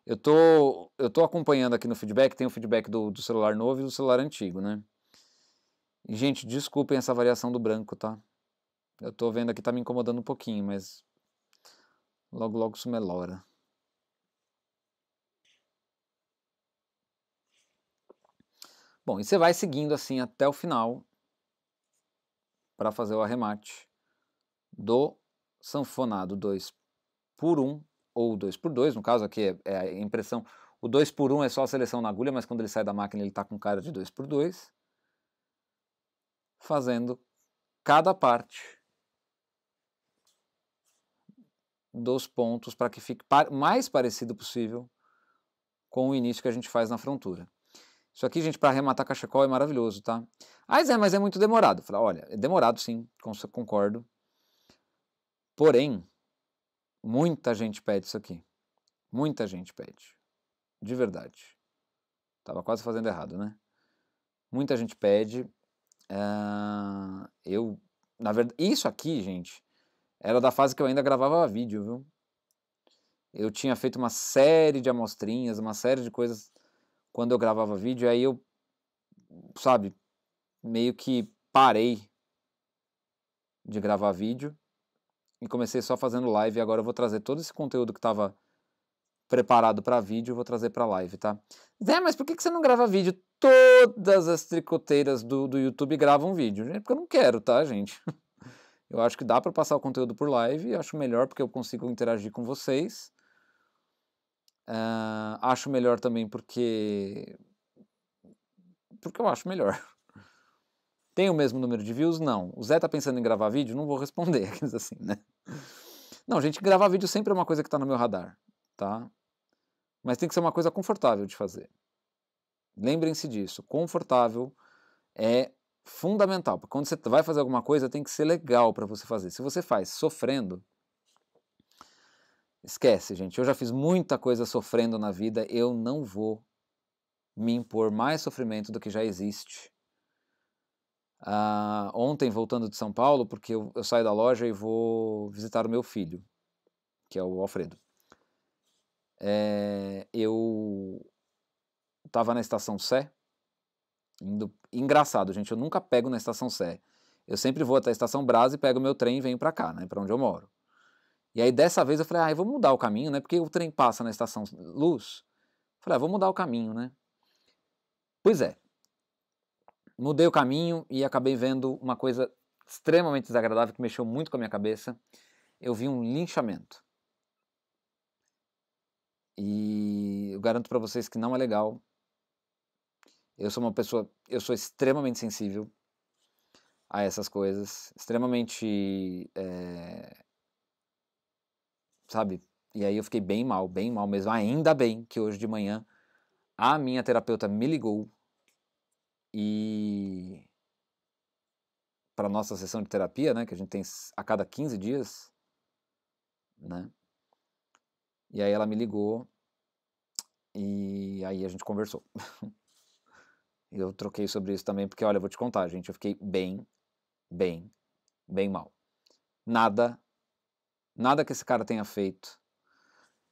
Eu tô, eu tô acompanhando aqui no feedback, tem o feedback do, do celular novo e do celular antigo, né? E, gente, desculpem essa variação do branco, tá? Eu tô vendo aqui, tá me incomodando um pouquinho, mas logo logo isso melhora. Bom, e você vai seguindo assim até o final para fazer o arremate do sanfonado 2 por 1 um, ou 2 por 2, no caso aqui é, é a impressão, o 2 por 1 um é só a seleção na agulha, mas quando ele sai da máquina ele está com cara de 2 por 2, fazendo cada parte dos pontos para que fique mais parecido possível com o início que a gente faz na frontura. Isso aqui, gente, para arrematar cachecol é maravilhoso, tá? Ah, Zé, mas é muito demorado. olha, é demorado sim, concordo. Porém, muita gente pede isso aqui. Muita gente pede. De verdade. Tava quase fazendo errado, né? Muita gente pede. Uh, eu, na verdade, isso aqui, gente, era da fase que eu ainda gravava vídeo, viu? Eu tinha feito uma série de amostrinhas, uma série de coisas quando eu gravava vídeo, aí eu, sabe, meio que parei de gravar vídeo e comecei só fazendo live. E agora eu vou trazer todo esse conteúdo que estava preparado para vídeo, vou trazer para live, tá? Zé, mas por que, você não grava vídeo? Todas as tricoteiras do, do YouTube gravam vídeo. Porque eu não quero, tá, gente? [laughs] Eu acho que dá para passar o conteúdo por live, acho melhor porque eu consigo interagir com vocês. Uh, acho melhor também porque. Porque eu acho melhor. [laughs] Tem o mesmo número de views? Não. O Zé tá pensando em gravar vídeo? Não vou responder, [laughs] aqueles assim, né? Não, gente, gravar vídeo sempre é uma coisa que tá no meu radar, tá? Mas tem que ser uma coisa confortável de fazer. Lembrem-se disso. Confortável é fundamental. Porque quando você vai fazer alguma coisa, tem que ser legal para você fazer. Se você faz sofrendo, esquece, gente. Eu já fiz muita coisa sofrendo na vida, eu não vou me impor mais sofrimento do que já existe. Uh, ontem, voltando de São Paulo, porque eu, eu saio da loja e vou visitar o meu filho, que é o Alfredo. É, eu estava na estação Sé Indo... Engraçado, gente, eu nunca pego na estação Sé. Eu sempre vou até a estação Brás e pego meu trem e venho para cá, né, para onde eu moro. E aí dessa vez eu falei, ah, eu vou mudar o caminho, né, porque o trem passa na estação Luz. Eu falei, ah, vou mudar o caminho, né. Pois é. Mudei o caminho e acabei vendo uma coisa extremamente desagradável que mexeu muito com a minha cabeça. Eu vi um linchamento. E eu garanto para vocês que não é legal, eu sou uma pessoa, eu sou extremamente sensível a essas coisas, extremamente, é, sabe? E aí eu fiquei bem mal, bem mal mesmo. Ainda bem que hoje de manhã a minha terapeuta me ligou e para nossa sessão de terapia, né, que a gente tem a cada 15 dias, né? E aí ela me ligou e aí a gente conversou. [laughs] Eu troquei sobre isso também, porque olha, eu vou te contar, gente, eu fiquei bem, bem, bem mal. Nada, nada que esse cara tenha feito.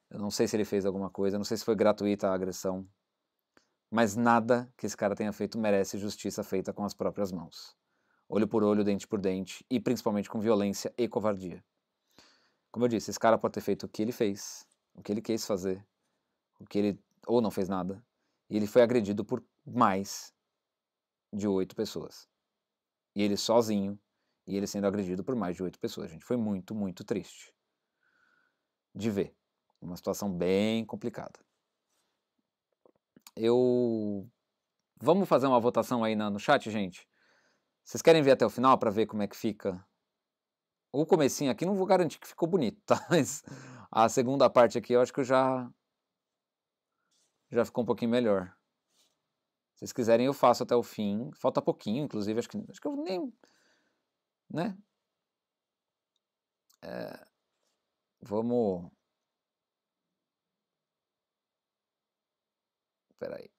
Eu não sei se ele fez alguma coisa, não sei se foi gratuita a agressão, mas nada que esse cara tenha feito merece justiça feita com as próprias mãos. Olho por olho, dente por dente, e principalmente com violência e covardia. Como eu disse, esse cara pode ter feito o que ele fez, o que ele quis fazer, o que ele ou não fez nada, e ele foi agredido por mais de oito pessoas. E ele sozinho, e ele sendo agredido por mais de oito pessoas. Gente, foi muito, muito triste de ver. Uma situação bem complicada. Eu. Vamos fazer uma votação aí no chat, gente? Vocês querem ver até o final para ver como é que fica? O comecinho aqui não vou garantir que ficou bonito, tá? [laughs] Mas a segunda parte aqui eu acho que já já ficou um pouquinho melhor. Se vocês quiserem, eu faço até o fim. Falta pouquinho, inclusive, acho que, acho que eu nem. Né? É, vamos. Peraí.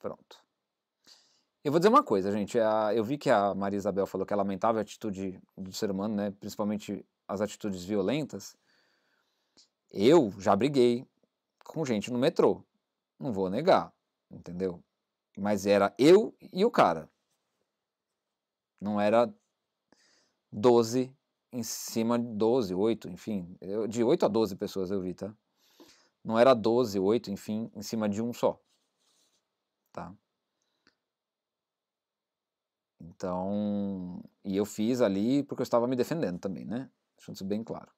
Pronto. Eu vou dizer uma coisa, gente. A, eu vi que a Maria Isabel falou que é lamentável a atitude do ser humano, né? principalmente as atitudes violentas. Eu já briguei com gente no metrô. Não vou negar, entendeu? Mas era eu e o cara. Não era 12 em cima de 12, 8, enfim. Eu, de 8 a 12 pessoas eu vi, tá? Não era 12, 8, enfim, em cima de um só. Tá? Então, e eu fiz ali porque eu estava me defendendo também, né? Deixando isso bem claro.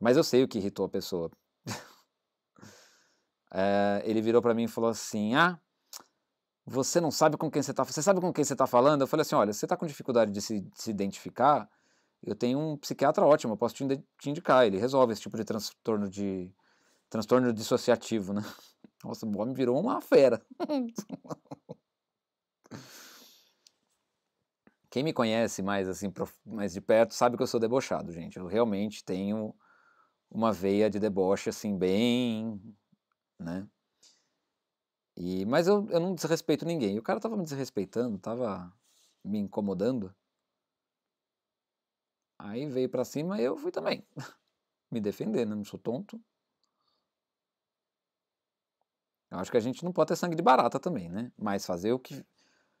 Mas eu sei o que irritou a pessoa, é, ele virou para mim e falou assim: Ah, você não sabe com quem você está Você sabe com quem você está falando? Eu falei assim: olha, você está com dificuldade de se, de se, identificar. Eu tenho um psiquiatra ótimo, eu posso te, te indicar. Ele resolve esse tipo de transtorno de transtorno dissociativo, né? [laughs] Nossa, o homem virou uma fera. [laughs] Quem me conhece mais assim, mais de perto, sabe que eu sou debochado, gente. Eu realmente tenho uma veia de deboche assim bem né? E, mas eu, eu não desrespeito ninguém. E o cara tava me desrespeitando, tava me incomodando. Aí veio para cima e eu fui também. [laughs] me defender, né? Não sou tonto. Eu acho que a gente não pode ter sangue de barata também, né? Mas fazer o que.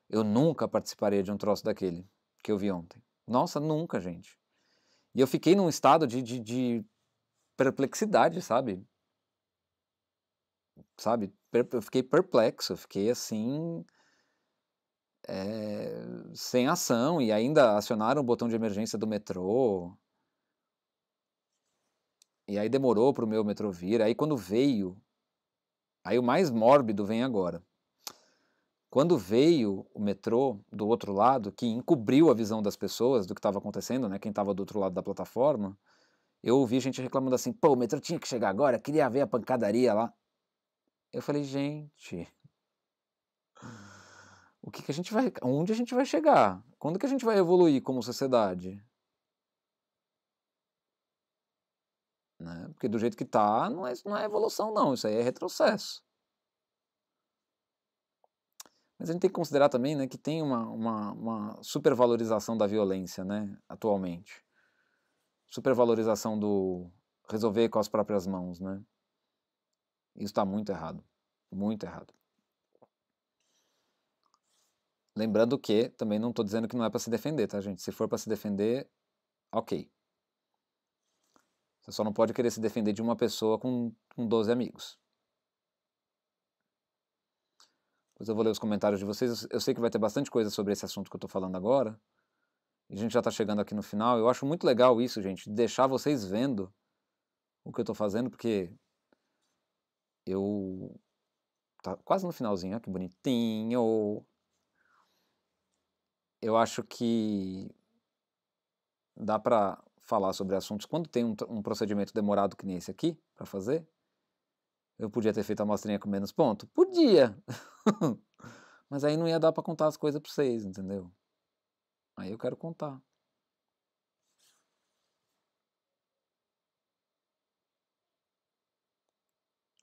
Eu nunca participaria de um troço daquele que eu vi ontem. Nossa, nunca, gente. E eu fiquei num estado de, de, de perplexidade, sabe? sabe? Eu fiquei perplexo, eu fiquei assim. É, sem ação, e ainda acionaram o botão de emergência do metrô. E aí demorou para o meu metrô vir. Aí quando veio, aí o mais mórbido vem agora. Quando veio o metrô do outro lado, que encobriu a visão das pessoas do que estava acontecendo, né? Quem estava do outro lado da plataforma, eu ouvi gente reclamando assim: pô, o metrô tinha que chegar agora, queria ver a pancadaria lá. Eu falei, gente, o que, que a gente vai, onde a gente vai chegar? Quando que a gente vai evoluir como sociedade? Né? Porque do jeito que está, não é, não é evolução não, isso aí é retrocesso. Mas a gente tem que considerar também né, que tem uma, uma, uma supervalorização da violência né, atualmente. Supervalorização do resolver com as próprias mãos, né? Isso está muito errado. Muito errado. Lembrando que também não estou dizendo que não é para se defender, tá, gente? Se for para se defender, ok. Você só não pode querer se defender de uma pessoa com, com 12 amigos. Depois eu vou ler os comentários de vocês. Eu sei que vai ter bastante coisa sobre esse assunto que eu estou falando agora. E a gente já está chegando aqui no final. Eu acho muito legal isso, gente, deixar vocês vendo o que eu estou fazendo, porque eu. Tá quase no finalzinho, olha que bonitinho. Eu acho que dá para falar sobre assuntos. Quando tem um, um, procedimento demorado que nem esse aqui para fazer, eu podia ter feito a amostrinha com menos ponto? Podia! [laughs] Mas aí não ia dar para contar as coisas para vocês, entendeu? Aí eu quero contar.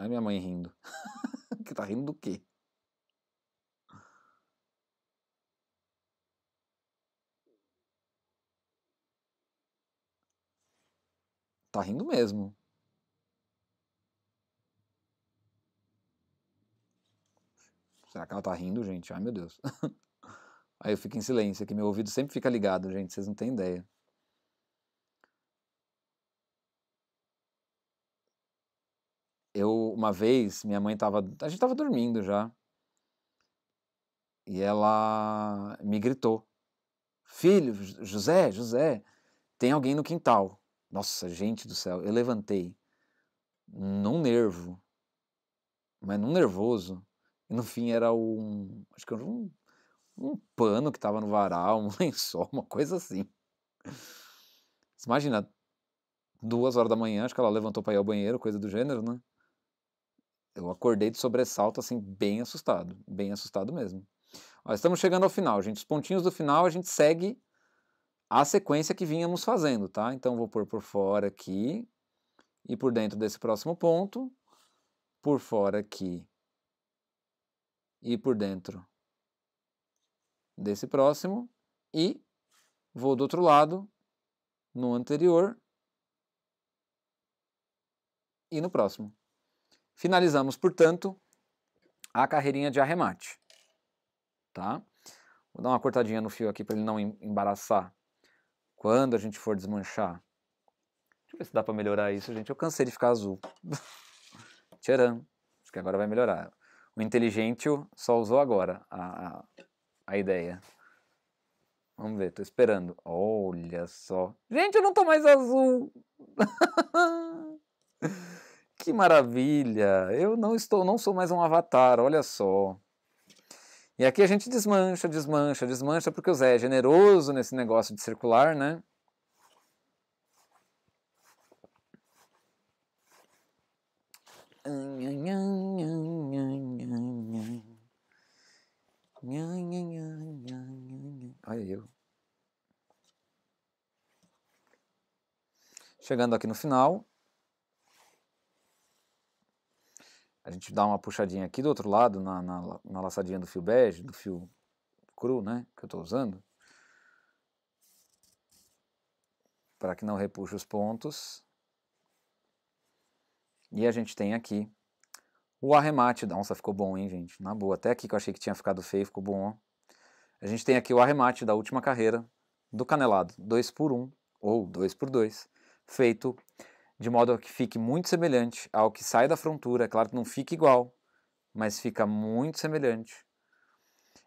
Aí minha mãe rindo. [laughs] que tá rindo do quê? Tá rindo mesmo. Será que ela tá rindo, gente? Ai, meu Deus. [laughs] Aí eu fico em silêncio, que meu ouvido sempre fica ligado, gente, vocês não têm ideia. eu uma vez, minha mãe estava, a gente estava dormindo já. E ela me gritou: "Filho, José, José, tem alguém no quintal". Nossa, gente do céu, eu levantei num nervo, mas num nervoso. E no fim era um, acho que era um, um pano que estava no varal, [laughs] um lençol, uma coisa assim. Você imagina, duas horas da manhã, acho que ela levantou para ir ao banheiro, coisa do gênero, né? eu acordei de sobressalto, assim, bem assustado, bem assustado mesmo. Ó, estamos chegando ao final, gente. Os pontinhos do final a gente segue a sequência que vínhamos fazendo, tá? Então vou pôr por fora aqui e por dentro desse próximo ponto, por fora aqui e por dentro desse próximo e vou do outro lado no anterior e no próximo. Finalizamos, portanto, a carreirinha de arremate. Tá? Vou dar uma cortadinha no fio aqui para ele não embaraçar quando a gente for desmanchar. Deixa eu ver se dá para melhorar isso, gente. Eu cansei de ficar azul. [laughs] Tcharam. Acho que agora vai melhorar. O inteligente só usou agora a, a, a ideia. Vamos ver, tô esperando. Olha só. Gente, eu não tô mais azul. [laughs] Que maravilha! Eu não estou, não sou mais um avatar, olha só. E aqui a gente desmancha, desmancha, desmancha, porque o Zé é generoso nesse negócio de circular, né? Olha eu. Chegando aqui no final. a gente dá uma puxadinha aqui do outro lado, na, na, na laçadinha do fio bege, do fio cru, né, que eu estou usando, para que não repuxe os pontos. E a gente tem aqui o arremate. Nossa, ficou bom, hein, gente? Na boa. Até aqui que eu achei que tinha ficado feio, ficou bom, ó. A gente tem aqui o arremate da última carreira do canelado 2 por 1 um, ou 2 por 2 feito de modo que fique muito semelhante ao que sai da frontura. É claro que não fica igual, mas fica muito semelhante.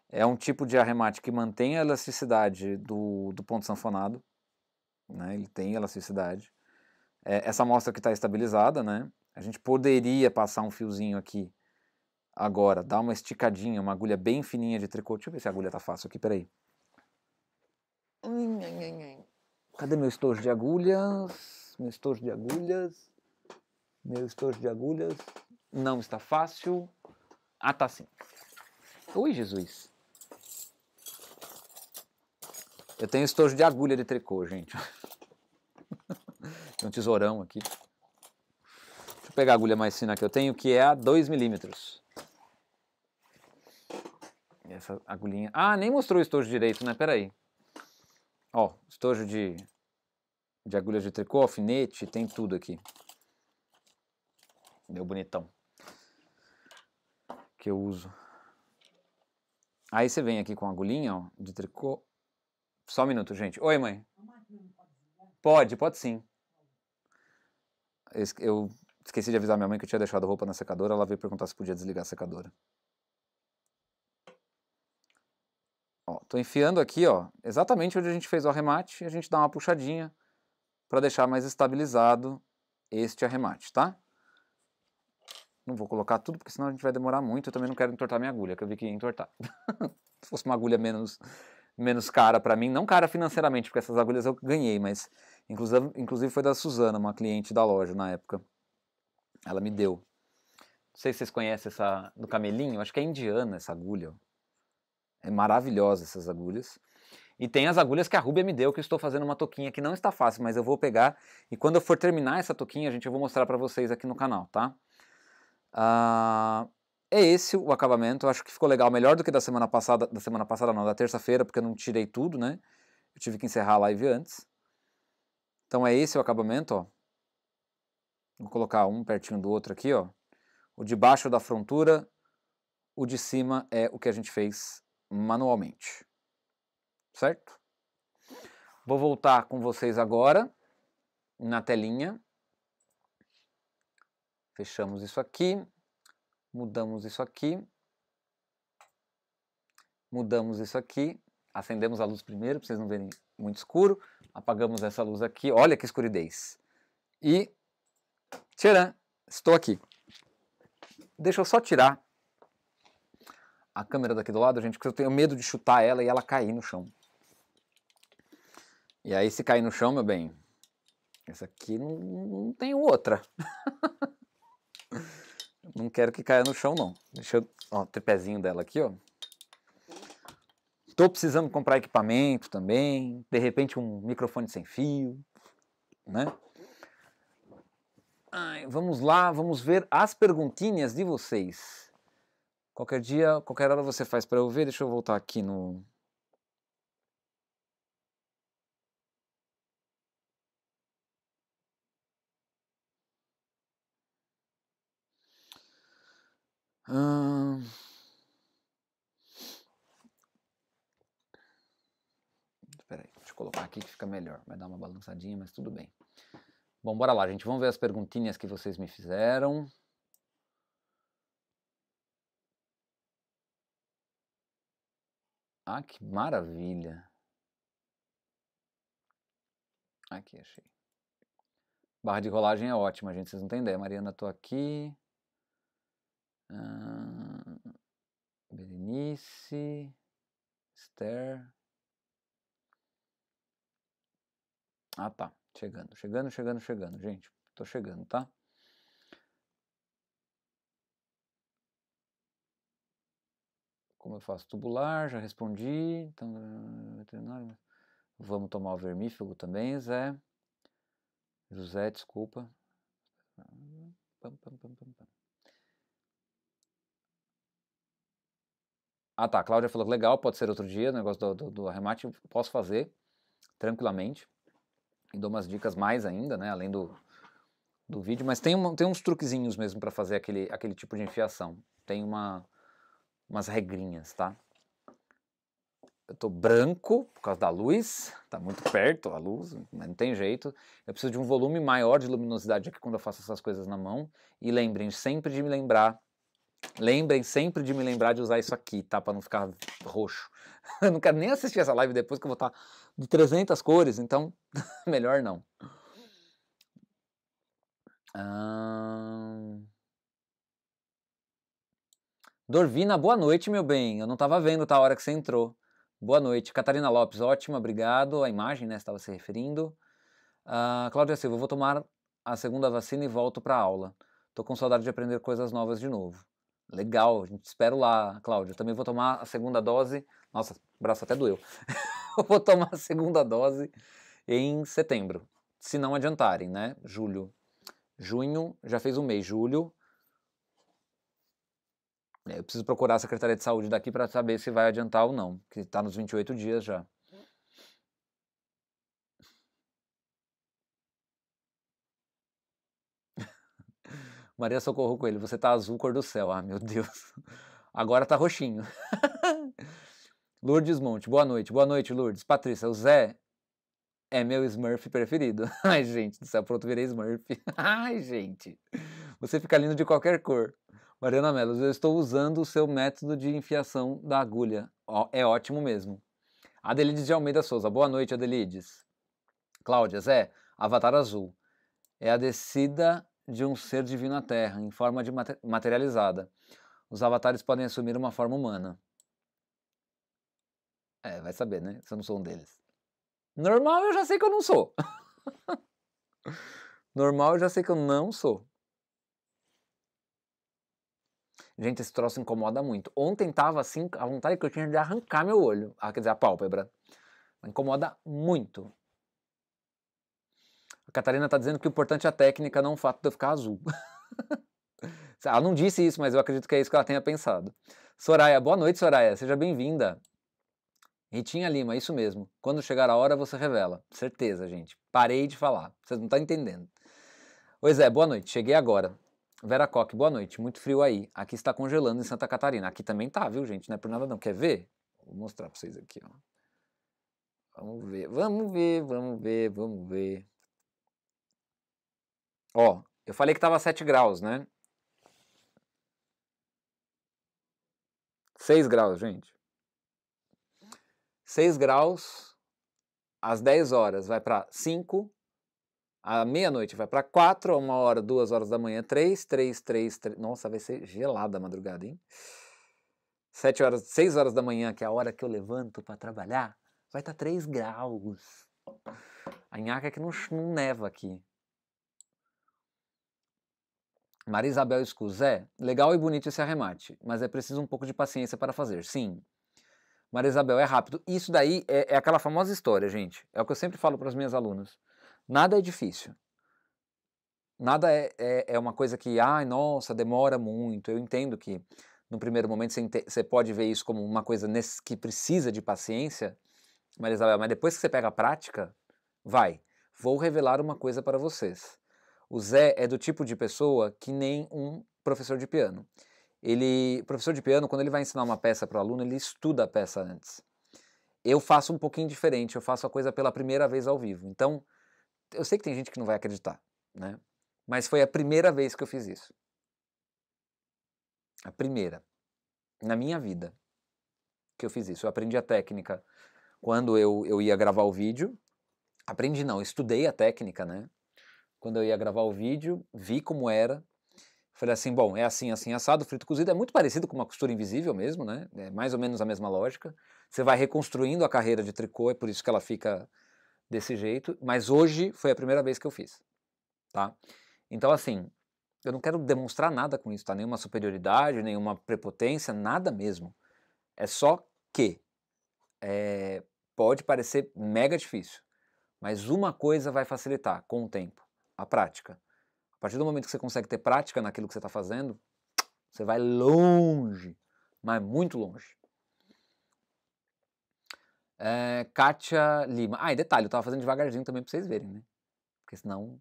É um tipo de arremate que mantém a elasticidade do, do ponto sanfonado, né? ele tem elasticidade. É, essa amostra que está estabilizada, né? a gente poderia passar um fiozinho aqui agora, dar uma esticadinha, uma agulha bem fininha de tricô. Deixa eu ver se a agulha está fácil aqui, peraí. Cadê meu estojo de agulhas? meu estojo de agulhas, meu estojo de agulhas, não está fácil. Ah, tá sim. Oi, Jesus. Eu tenho estojo de agulha de tricô, gente. [laughs] Tem um tesourão aqui. Deixa eu pegar a agulha mais fina que eu tenho, que é a 2 milímetros. Essa agulhinha... Ah, nem mostrou o estojo direito, né? Peraí. Ó, estojo de de agulhas de tricô, alfinete, tem tudo aqui. Deu bonitão. Que eu uso. Aí você vem aqui com a agulhinha ó, de tricô. Só um minuto, gente. Oi, mãe. Pode, pode sim. Eu esqueci de avisar minha mãe que eu tinha deixado a roupa na secadora. Ela veio perguntar se podia desligar a secadora. Ó, tô enfiando aqui, ó, exatamente onde a gente fez o arremate. A gente dá uma puxadinha para deixar mais estabilizado este arremate, tá? Não vou colocar tudo, porque senão a gente vai demorar muito. Eu também não quero entortar minha agulha, que eu vi que ia entortar. [laughs] Se fosse uma agulha menos, menos cara para mim, não cara financeiramente, porque essas agulhas eu ganhei, mas inclusive, inclusive foi da Suzana, uma cliente da loja na época. Ela me deu. Não sei se vocês conhecem essa do camelinho, acho que é indiana essa agulha. É maravilhosa essas agulhas. E tem as agulhas que a Rubia me deu, que eu estou fazendo uma toquinha que não está fácil, mas eu vou pegar. E quando eu for terminar essa toquinha, a gente, eu vou mostrar para vocês aqui no canal, tá? Uh, é esse o acabamento. Eu acho que ficou legal, melhor do que da semana passada. Da semana passada não, da terça-feira, porque eu não tirei tudo, né? Eu tive que encerrar a live antes. Então é esse o acabamento, ó. Vou colocar um pertinho do outro aqui, ó. O de baixo da frontura, o de cima é o que a gente fez manualmente certo? Vou voltar com vocês agora na telinha. Fechamos isso aqui, mudamos isso aqui, mudamos isso aqui, acendemos a luz primeiro para vocês não verem muito escuro, apagamos essa luz aqui, olha que escuridez. E, tcharam, estou aqui. Deixa eu só tirar a câmera daqui do lado, gente, porque eu tenho medo de chutar ela e ela cair no chão. E aí, se cair no chão, meu bem, essa aqui não, não tem outra. [laughs] não quero que caia no chão, não. Deixa eu. Ó, o tripézinho dela aqui, ó. Tô precisando comprar equipamento também. De repente, um microfone sem fio, né? Ai, vamos lá, vamos ver as perguntinhas de vocês. Qualquer dia, qualquer hora você faz para eu ver. Deixa eu voltar aqui no, Hum... Espera aí, deixa eu colocar aqui que fica melhor. Vai dar uma balançadinha, mas tudo bem. Bom, bora lá, gente. Vamos ver as perguntinhas que vocês me fizeram. Ah, que maravilha. Aqui, achei. Barra de rolagem é ótima, gente. Vocês não têm ideia. Mariana, tô aqui. Berenice, Esther. Ah, tá. Chegando, chegando, chegando, chegando, gente. Tô chegando, tá? Como eu faço tubular, já respondi. Então, veterinário. Vamos tomar o vermífugo também, Zé. José, desculpa. Pam, pam, pam, pam, pam. Ah tá, a Cláudia falou legal, pode ser outro dia, o negócio do, do, do arremate, posso fazer tranquilamente. E dou umas dicas mais ainda, né? Além do, do vídeo, mas tem, uma, tem uns truquezinhos mesmo para fazer aquele, aquele tipo de enfiação. Tem uma, umas regrinhas, tá? Eu tô branco por causa da luz, tá muito perto a luz, mas não tem jeito. Eu preciso de um volume maior de luminosidade aqui quando eu faço essas coisas na mão. E lembrem sempre de me lembrar Lembrem sempre de me lembrar de usar isso aqui, tá? Para não ficar roxo. [laughs] Eu não quero nem assistir essa live depois que eu vou estar de 300 cores, então [laughs] melhor não. Ah... Dorvina, boa noite, meu bem. Eu não estava vendo tá, a hora que você entrou. Boa noite. Catarina Lopes, ótima, obrigado. A imagem, né, estava se referindo. Uh, Cláudia Silva, vou tomar a segunda vacina e volto para aula. Tô com saudade de aprender coisas novas de novo. Legal, a gente espera lá, Cláudio. também vou tomar a segunda dose. Nossa, o braço até doeu. [laughs] eu vou tomar a segunda dose em setembro, se não adiantarem, né? Julho. Junho, já fez um mês. Julho. Eu preciso procurar a Secretaria de Saúde daqui para saber se vai adiantar ou não, que está nos 28 dias já. Maria Socorro Coelho, você tá azul cor do céu. Ah, meu [laughs] Deus. Agora tá roxinho. [laughs] Lourdes Monte, boa noite. Boa noite, Lourdes. Patrícia, o Zé é meu Smurf preferido. [laughs] Ai, gente, do céu, pronto, virei Smurf. Ai, gente. Você fica lindo de qualquer cor. Mariana Melos, eu estou usando o seu método de enfiação da agulha. Ó, é ótimo mesmo. Adelides de Almeida Souza, boa noite, Adelides. Cláudia, Zé, Avatar Azul. É a descida de um ser divino à Terra, em forma de materializada. Os avatares podem assumir uma forma humana. É, vai saber, né? Se eu não sou um deles. Normal eu já sei que eu não sou. [laughs] Normal eu já sei que eu não sou. Gente, esse troço incomoda muito. Ontem tava assim, a vontade que eu tinha de arrancar meu olho. Ah, quer dizer, a pálpebra. Incomoda muito. A Catarina está dizendo que o importante é a técnica, não o fato de eu ficar azul. [laughs] ela não disse isso, mas eu acredito que é isso que ela tenha pensado. Soraya, boa noite, Soraya. Seja bem-vinda. Ritinha Lima, isso mesmo. Quando chegar a hora, você revela. Certeza, gente. Parei de falar. Vocês não estão entendendo. Pois é, boa noite. Cheguei agora. Vera Coque, boa noite. Muito frio aí. Aqui está congelando em Santa Catarina. Aqui também tá, viu, gente? Não é por nada não. Quer ver? Vou mostrar para vocês aqui, ó. Vamos ver, vamos ver, vamos ver, vamos ver. Ó, eu falei que tava 7 graus, né? 6 graus, gente. 6 graus às 10 horas vai para 5, à meia-noite vai para 4, uma hora, 2 horas da manhã, 3, 3, 3, 3. Nossa, vai ser gelada a madrugada, hein? 7 horas, 6 horas da manhã, que é a hora que eu levanto para trabalhar, vai estar tá 3 graus. A nhaca é que não, não neva aqui. Maria Isabel Escusé, legal e bonito esse arremate, mas é preciso um pouco de paciência para fazer, sim. Maria Isabel, é rápido. Isso daí é, é aquela famosa história, gente. É o que eu sempre falo para as minhas alunas. Nada é difícil. Nada é, é, é uma coisa que, ai, ah, nossa, demora muito. Eu entendo que no primeiro momento você pode ver isso como uma coisa nesse, que precisa de paciência, Maria Isabel, mas depois que você pega a prática, vai. Vou revelar uma coisa para vocês. O Zé é do tipo de pessoa que nem um professor de piano. Ele, professor de piano, quando ele vai ensinar uma peça para o aluno, ele estuda a peça antes. Eu faço um pouquinho diferente, eu faço a coisa pela primeira vez ao vivo. Então, eu sei que tem gente que não vai acreditar, né? Mas foi a primeira vez que eu fiz isso. A primeira na minha vida que eu fiz isso. Eu aprendi a técnica quando eu, eu ia gravar o vídeo. Aprendi não, estudei a técnica, né? quando eu ia gravar o vídeo, vi como era. Falei assim, bom, é assim, assim, assado, frito cozido. É muito parecido com uma costura invisível mesmo, né? É mais ou menos a mesma lógica. Você vai reconstruindo a carreira de tricô, é por isso que ela fica desse jeito. Mas hoje foi a primeira vez que eu fiz, tá? Então, assim, eu não quero demonstrar nada com isso, tá? Nenhuma superioridade, nenhuma prepotência, nada mesmo. É só que é, pode parecer mega difícil, mas uma coisa vai facilitar com o tempo a prática. A partir do momento que você consegue ter prática naquilo que você está fazendo, você vai longe, mas muito longe. É, Kátia Lima. Ah, e detalhe, eu estava fazendo devagarzinho também para vocês verem, né? Porque senão.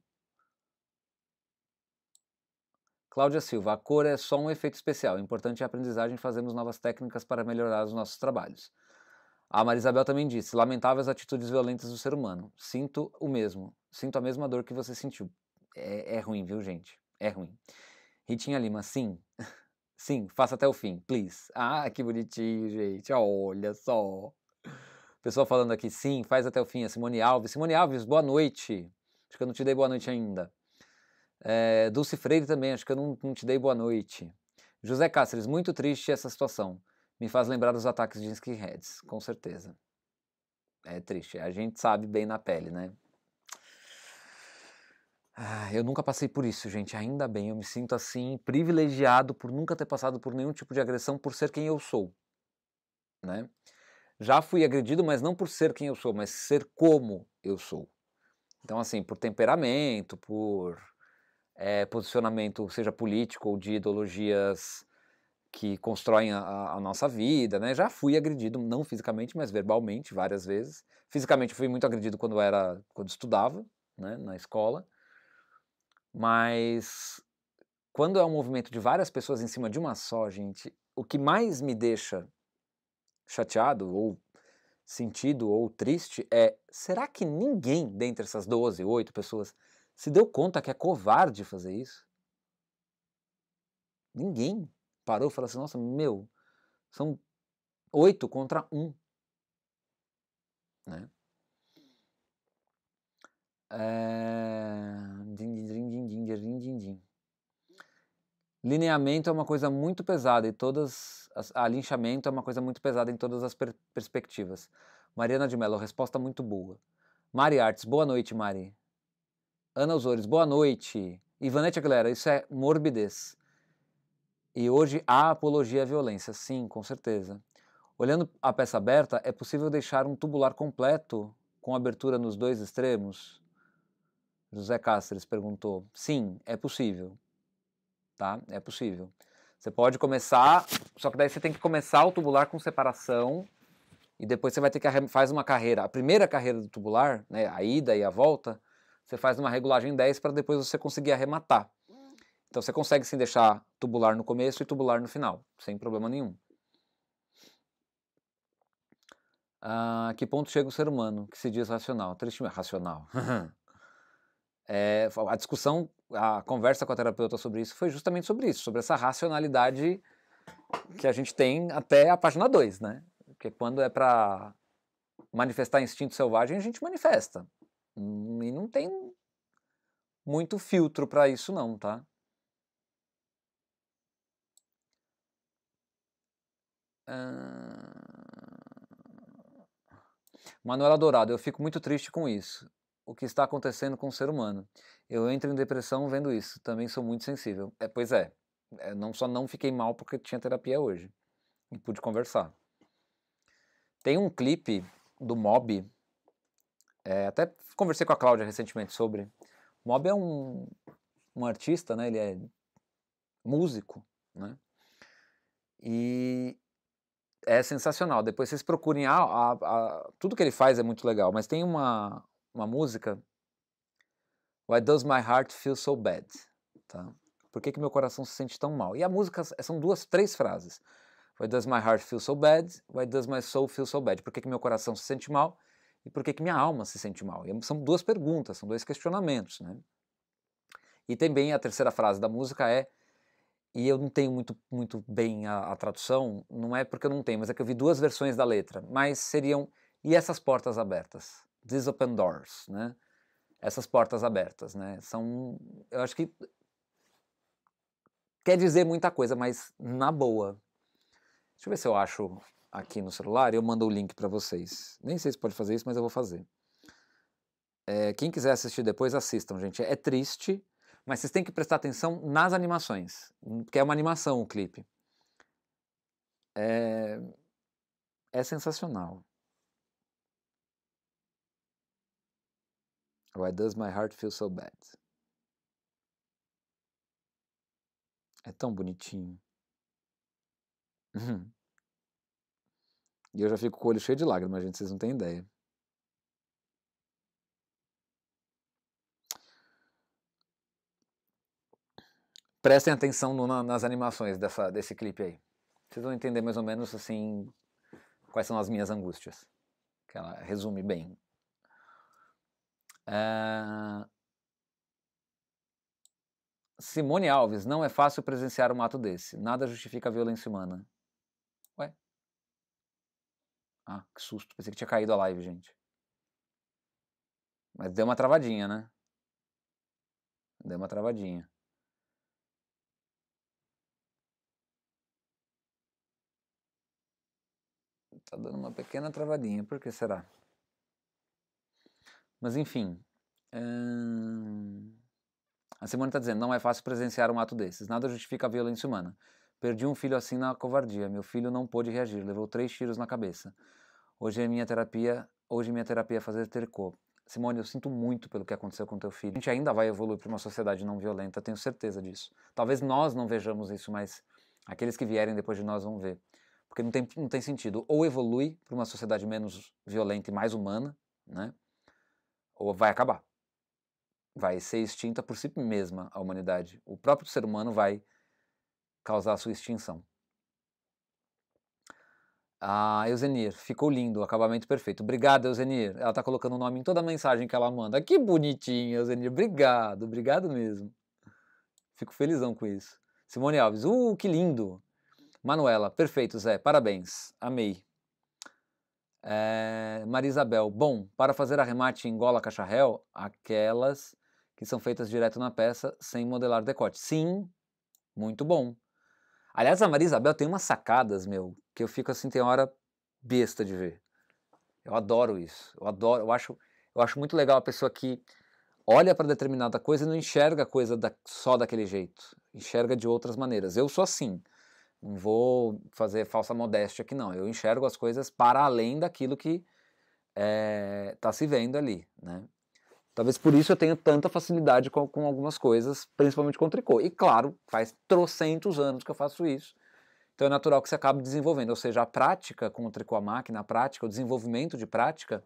Cláudia Silva, a cor é só um efeito especial. O é importante é a aprendizagem e fazermos novas técnicas para melhorar os nossos trabalhos. A Marisabel também disse: lamentável as atitudes violentas do ser humano. Sinto o mesmo. Sinto a mesma dor que você sentiu. É, é ruim, viu, gente? É ruim. Ritinha Lima, sim. [laughs] Sim, faça até o fim, please. Ah, que bonitinho, gente. Olha só. Pessoal falando aqui, sim, faz até o fim. A Simone Alves. Simone Alves, boa noite. Acho que eu não te dei boa noite ainda. É, Dulce Freire também, acho que eu não, não te dei boa noite. José Cáceres, muito triste essa situação me faz lembrar dos ataques de skinheads, com certeza. É triste, a gente sabe bem na pele, né? Ah, eu nunca passei por isso, gente, ainda bem. Eu me sinto assim, privilegiado por nunca ter passado por nenhum tipo de agressão por ser quem eu sou, né? Já fui agredido, mas não por ser quem eu sou, mas ser como eu sou. Então, assim, por temperamento, por é, posicionamento, seja político ou de ideologias que constroem a, a, nossa vida, né? Já fui agredido, não fisicamente, mas verbalmente várias vezes. Fisicamente fui muito agredido quando era, quando estudava, né, na escola. Mas quando é um movimento de várias pessoas em cima de uma só, gente, o que mais me deixa chateado ou sentido ou triste é: será que ninguém dentre essas 12, 8 pessoas se deu conta que é covarde fazer isso? Ninguém parou e falou assim: nossa, meu, são oito contra um. Né? É... Lineamento é uma coisa muito pesada e todas. As... linchamento é uma coisa muito pesada em todas as per perspectivas. Mariana de Mello, resposta muito boa. Mari Artes, boa noite, Mari. Ana Osores, boa noite. Ivanete Aguilera, isso é morbidez. E hoje há apologia à violência, sim, com certeza. Olhando a peça aberta, é possível deixar um tubular completo com abertura nos dois extremos? José Cáceres perguntou. Sim, é possível. Tá? É possível. Você pode começar, só que daí você tem que começar o tubular com separação e depois você vai ter que fazer uma carreira. A primeira carreira do tubular, né, a ida e a volta, você faz uma regulagem 10 para depois você conseguir arrematar. Então você consegue sim deixar tubular no começo e tubular no final, sem problema nenhum. A ah, que ponto chega o ser humano que se diz racional? Tristemente, racional. [laughs] é, a discussão, a conversa com a terapeuta sobre isso foi justamente sobre isso, sobre essa racionalidade que a gente tem até a página 2, né? Porque quando é para manifestar instinto selvagem, a gente manifesta. Hum, e não tem muito filtro para isso não, tá? Ah, Manuela Dourado, eu fico muito triste com isso. O que está acontecendo com o ser humano. Eu entro em depressão vendo isso. Também sou muito sensível. É, pois é. é não só não fiquei mal porque tinha terapia hoje. E pude conversar. Tem um clipe do Mob. É, até conversei com a Cláudia recentemente sobre. Mob é um, um artista, né? Ele é músico, né? E é sensacional. Depois vocês procurem. A, ah, a, a, tudo que ele faz é muito legal, mas tem uma, uma música. Why Does My Heart Feel So Bad? Tá? Por que, que meu coração se sente tão mal? E a música são duas, três frases. Why does my heart feel so bad? Why does my soul feel so bad? Por que, que meu coração se sente mal? E por que, que minha alma se sente mal? E são duas perguntas, são dois questionamentos. Né? E também a terceira frase da música é e eu não tenho muito, muito bem a, a, tradução, não é porque eu não tenho, mas é que eu vi duas versões da letra, mas seriam e essas portas abertas, these open doors, né? Essas portas abertas, né? São, eu acho que quer dizer muita coisa, mas na boa. Deixa eu ver se eu acho aqui no celular, eu mando o link para vocês. Nem sei se pode fazer isso, mas eu vou fazer. É, quem quiser assistir depois, assistam, gente. É triste, mas vocês têm que prestar atenção nas animações, hum, porque é uma animação o clipe. É, é sensacional. Why does my heart feel so bad? É tão bonitinho. Uhum. E eu já fico com o olho cheio de lágrimas, gente, vocês não têm ideia. prestem atenção no, na, nas animações dessa, desse clipe aí. Vocês vão entender mais ou menos assim quais são as minhas angústias. Que ela resume bem. É... Simone Alves, não é fácil presenciar um ato desse. Nada justifica a violência humana. Ué? Ah, que susto. Pensei que tinha caído a live, gente. Mas deu uma travadinha, né? Deu uma travadinha. Tá dando uma pequena travadinha, por que será? Mas enfim. Hum... A Simone está dizendo: não é fácil presenciar um ato desses. Nada justifica a violência humana. Perdi um filho assim na covardia. Meu filho não pôde reagir, levou três tiros na cabeça. Hoje é minha terapia, hoje minha terapia é fazer terco. Simone, eu sinto muito pelo que aconteceu com teu filho. A gente ainda vai evoluir para uma sociedade não violenta, tenho certeza disso. Talvez nós não vejamos isso, mas aqueles que vierem depois de nós vão ver. Porque não tem, não tem sentido. Ou evolui para uma sociedade menos violenta e mais humana, né? ou vai acabar. Vai ser extinta por si mesma a humanidade. O próprio ser humano vai causar a sua extinção. Ah, Eusenir, ficou lindo, acabamento perfeito. Obrigado, Eusenir. Ela está colocando o nome em toda a mensagem que ela manda. Que bonitinho, Eusenir. Obrigado, obrigado mesmo. Fico felizão com isso. Simone Alves, uh, que lindo. Manuela, perfeito, Zé, parabéns, amei. É, eh, Isabel, bom, para fazer arremate em gola cacharel, aquelas que são feitas direto na peça, sem modelar decote. Sim, muito bom. Aliás, a Isabel tem umas sacadas, meu, que eu fico assim, tem hora besta de ver. Eu adoro isso, eu adoro, eu acho, eu acho muito legal a pessoa que olha para determinada coisa e não enxerga a coisa da, só daquele jeito, enxerga de outras maneiras. Eu sou assim. Não vou fazer falsa modéstia aqui, não. Eu enxergo as coisas para além daquilo que está eh, é, se vendo ali, né? Talvez por isso eu tenha tanta facilidade com, com, algumas coisas, principalmente com tricô. E claro, faz trocentos anos que eu faço isso. Então é natural que você acabe desenvolvendo. Ou seja, a prática com o tricô à máquina, a prática, o desenvolvimento de prática,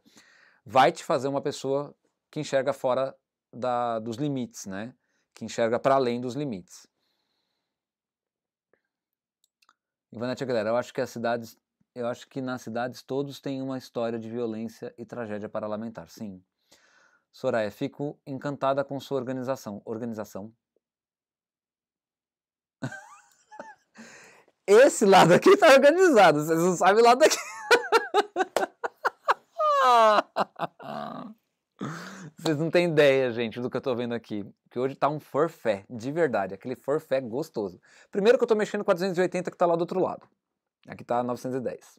vai te fazer uma pessoa que enxerga fora da, dos limites, né? Que enxerga para além dos limites. Ivanete galera, eu acho que as cidades, eu acho que nas cidades todos têm uma história de violência e tragédia para lamentar. Sim. Soraya, fico encantada com sua organização. Organização. [laughs] Esse lado aqui tá organizado, vocês não sabem o lado daqui. [laughs] Vocês não têm ideia, gente, do que eu tô vendo aqui. Que hoje tá um forfé, de verdade, aquele forfé gostoso. Primeiro que eu tô mexendo com a 280 que tá lá do outro lado. Aqui tá 910.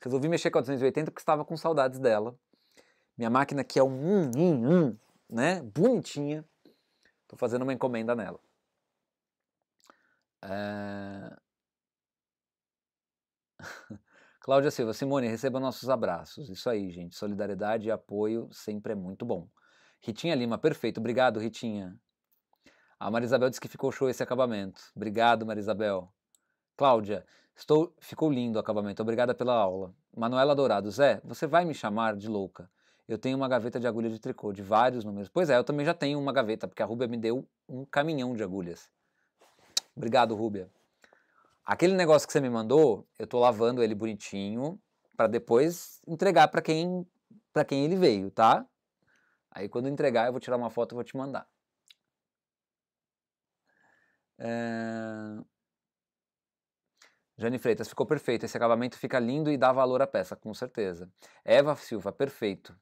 Resolvi mexer com a 280 porque estava com saudades dela. Minha máquina que é um, um, um, um né? Bonitinha. Tô fazendo uma encomenda nela. É... [laughs] Cláudia Silva, Simone, receba nossos abraços. Isso aí, gente. Solidariedade e apoio sempre é muito bom. Ritinha Lima, perfeito. Obrigado, Ritinha. A Marisabel disse que ficou show esse acabamento. Obrigado, Marisabel. Cláudia, estou, ficou lindo o acabamento. Obrigada pela aula. Manuela Dourado, Zé, você vai me chamar de louca. Eu tenho uma gaveta de agulha de tricô de vários números. Pois é, eu também já tenho uma gaveta, porque a Rúbia me deu um caminhão de agulhas. Obrigado, Rúbia. Aquele negócio que você me mandou, eu estou lavando ele bonitinho para depois entregar para quem para quem ele veio, tá? Aí quando entregar, eu vou tirar uma foto e vou te mandar. É... Jane Freitas, ficou perfeito. Esse acabamento fica lindo e dá valor à peça, com certeza. Eva Silva, perfeito.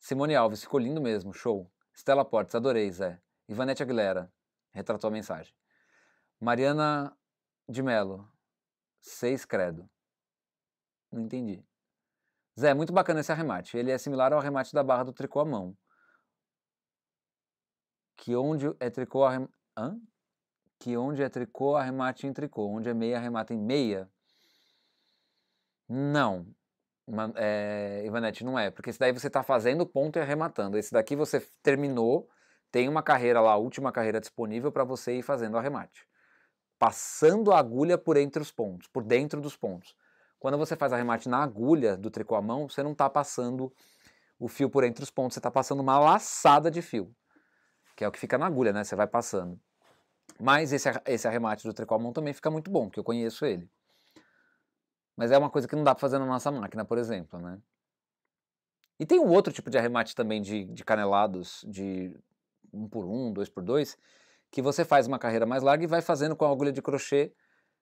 Simone Alves, ficou lindo mesmo, show. Stella Portes, adorei, Zé. Ivanete Aguilera, retratou a mensagem. Mariana de Mello, seis credo. Não entendi. Zé, é muito bacana esse arremate. Ele é similar ao arremate da barra do tricô à mão. Que onde é tricô arrem... Hã? Que onde é tricô, arremate em tricô. Onde é meia, arremate em meia. Não. É, Ivanete, não é. Porque esse daí você está fazendo ponto e arrematando. Esse daqui você terminou, tem uma carreira lá, a última carreira disponível para você ir fazendo arremate. Passando a agulha por entre os pontos, por dentro dos pontos. Quando você faz arremate na agulha do tricô à mão, você não está passando o fio por entre os pontos, você está passando uma laçada de fio, que é o que fica na agulha, né? Você vai passando. Mas esse, esse arremate do tricô à mão também fica muito bom, que eu conheço ele. Mas é uma coisa que não dá para fazer na nossa máquina, por exemplo, né? E tem um outro tipo de arremate também de, de canelados, de um por um, dois por dois, que você faz uma carreira mais larga e vai fazendo com a agulha de crochê.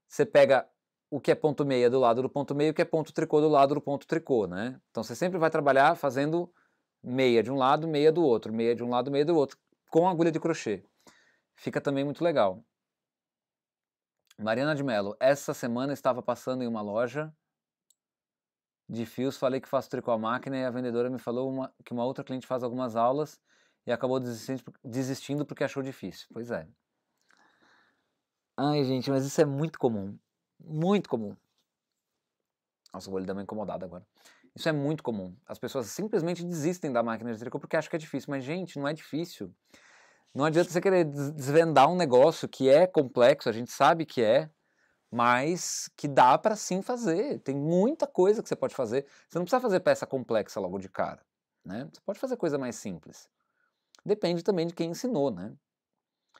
Você pega o que é ponto meia do lado do ponto meio, o que é ponto tricô do lado do ponto tricô, né? Então você sempre vai trabalhar fazendo meia de um lado, meia do outro, meia de um lado, meia do outro, com agulha de crochê. Fica também muito legal. Mariana de Mello, essa semana estava passando em uma loja de fios, falei que faço tricô à máquina e a vendedora me falou uma, que uma outra cliente faz algumas aulas e acabou desistindo porque achou difícil. Pois é. Ai, gente, mas isso é muito comum. Muito comum. Nossa, o olho deu uma incomodada agora. Isso é muito comum. As pessoas simplesmente desistem da máquina de tricô porque acham que é difícil. Mas, gente, não é difícil. Não adianta você querer desvendar um negócio que é complexo, a gente sabe que é, mas que dá para sim fazer. Tem muita coisa que você pode fazer. Você não precisa fazer peça complexa logo de cara, né? Você pode fazer coisa mais simples. Depende também de quem ensinou, né?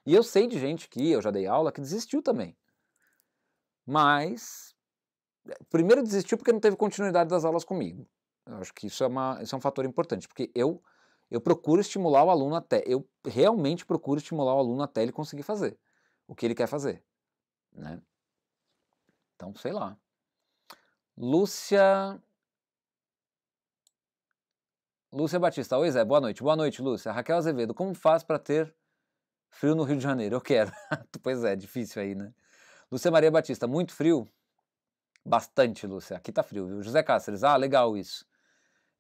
E eu sei de gente que eu já dei aula que desistiu também. Mas, primeiro desistiu porque não teve continuidade das aulas comigo. Eu acho que isso é, uma, isso é um fator importante, porque eu, eu procuro estimular o aluno até, eu realmente procuro estimular o aluno até ele conseguir fazer o que ele quer fazer, né? Então, sei lá. Lúcia. Lúcia Batista, oi Zé, boa noite. Boa noite, Lúcia. Raquel Azevedo, como faz para ter frio no Rio de Janeiro? Eu quero. [laughs] pois é, difícil aí, né? Lúcia Maria Batista, muito frio? Bastante, Lúcia. Aqui tá frio, viu? José Cáceres, ah, legal isso.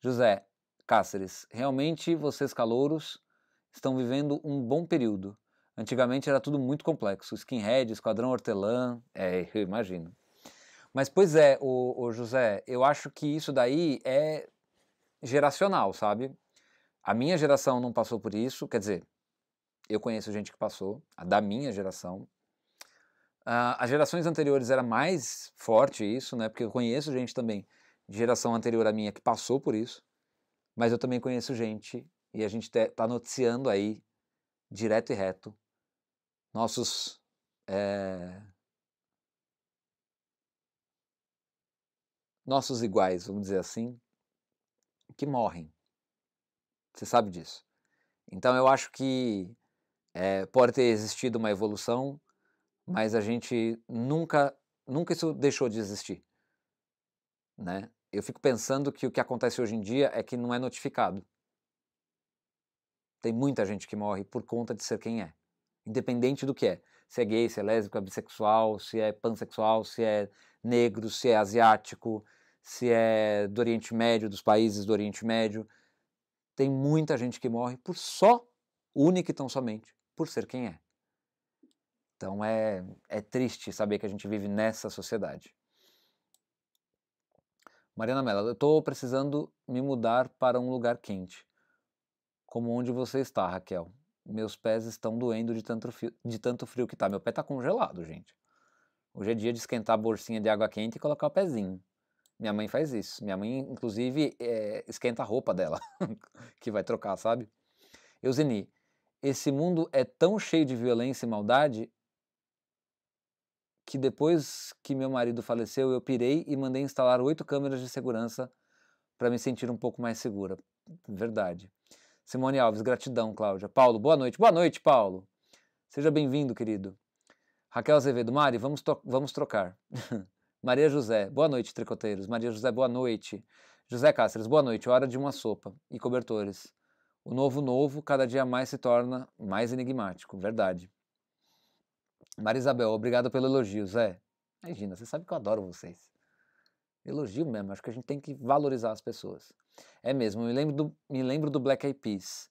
José Cáceres, realmente vocês calouros estão vivendo um bom período. Antigamente era tudo muito complexo. Skinhead, Esquadrão Hortelã, é, [laughs] eu imagino. Mas, pois é, o, o, José, eu acho que isso daí é geracional, sabe? A minha geração não passou por isso, quer dizer, eu conheço gente que passou, a da minha geração, Uh, as gerações anteriores era mais forte isso, né? Porque eu conheço gente também de geração anterior à minha que passou por isso, mas eu também conheço gente e a gente está noticiando aí direto e reto nossos é... nossos iguais, vamos dizer assim, que morrem. Você sabe disso. Então eu acho que é, pode ter existido uma evolução mas a gente nunca, nunca isso deixou de existir, né? Eu fico pensando que o que acontece hoje em dia é que não é notificado. Tem muita gente que morre por conta de ser quem é, independente do que é. Se é gay, se é é bissexual, se é pansexual, se é negro, se é asiático, se é do Oriente Médio, dos países do Oriente Médio. Tem muita gente que morre por só, única e tão somente, por ser quem é. Então é, é triste saber que a gente vive nessa sociedade. Mariana Mello, eu estou precisando me mudar para um lugar quente. Como onde você está, Raquel? Meus pés estão doendo de tanto frio, de tanto frio que tá. Meu pé está congelado, gente. Hoje é dia de esquentar a bolsinha de água quente e colocar o pezinho. Minha mãe faz isso. Minha mãe, inclusive, é, esquenta a roupa dela, [laughs] que vai trocar, sabe? Euseni, esse mundo é tão cheio de violência e maldade que depois que meu marido faleceu, eu pirei e mandei instalar oito câmeras de segurança para me sentir um pouco mais segura. Verdade. Simone Alves, gratidão, Cláudia. Paulo, boa noite. Boa noite, Paulo. Seja bem-vindo, querido. Raquel Azevedo, Mari, vamos, vamos trocar. [laughs] Maria José, boa noite, tricoteiros. Maria José, boa noite. José Cáceres, boa noite. Hora de uma sopa e cobertores. O novo novo cada dia mais se torna mais enigmático. Verdade. Marisabel, obrigado pelo elogio, Zé. Imagina, você sabe que eu adoro vocês. Elogio mesmo, acho que a gente tem que valorizar as pessoas. É mesmo, me lembro do, me lembro do Black Eyed Peas.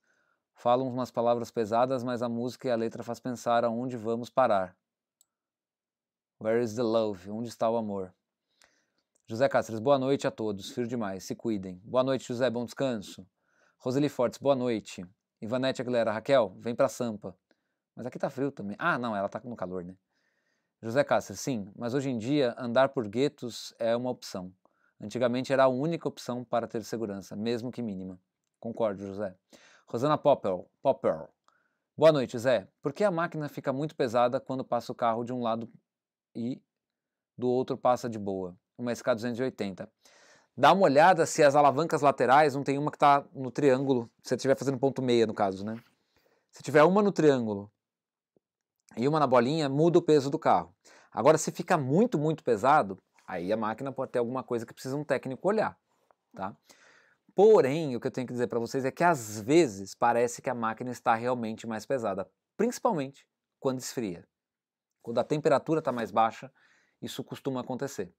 Falam umas palavras pesadas, mas a música e a letra faz pensar aonde vamos parar. Where is the love? Onde está o amor? José Cáceres, boa noite a todos. Firo demais, se cuidem. Boa noite, José, bom descanso. Roseli Fortes, boa noite. Ivanete Aguilera, Raquel, vem pra Sampa. Mas aqui tá frio também. Ah, não, ela tá no calor, né? José Cássio, sim, mas hoje em dia andar por guetos é uma opção. Antigamente era a única opção para ter segurança, mesmo que mínima. Concordo, José. Rosana Popper, Poppel. Boa noite, Zé. Por que a máquina fica muito pesada quando passa o carro de um lado e do outro passa de boa? Uma SK280. Dá uma olhada se as alavancas laterais não tem uma que está no triângulo, se você estiver fazendo ponto meia, no caso, né? Se tiver uma no triângulo e uma na bolinha, muda o peso do carro. Agora, se fica muito, muito pesado, aí a máquina pode ter alguma coisa que precisa um técnico olhar, tá? Porém, o que eu tenho que dizer para vocês é que às vezes parece que a máquina está realmente mais pesada, principalmente quando esfria. Quando a temperatura está mais baixa, isso costuma acontecer.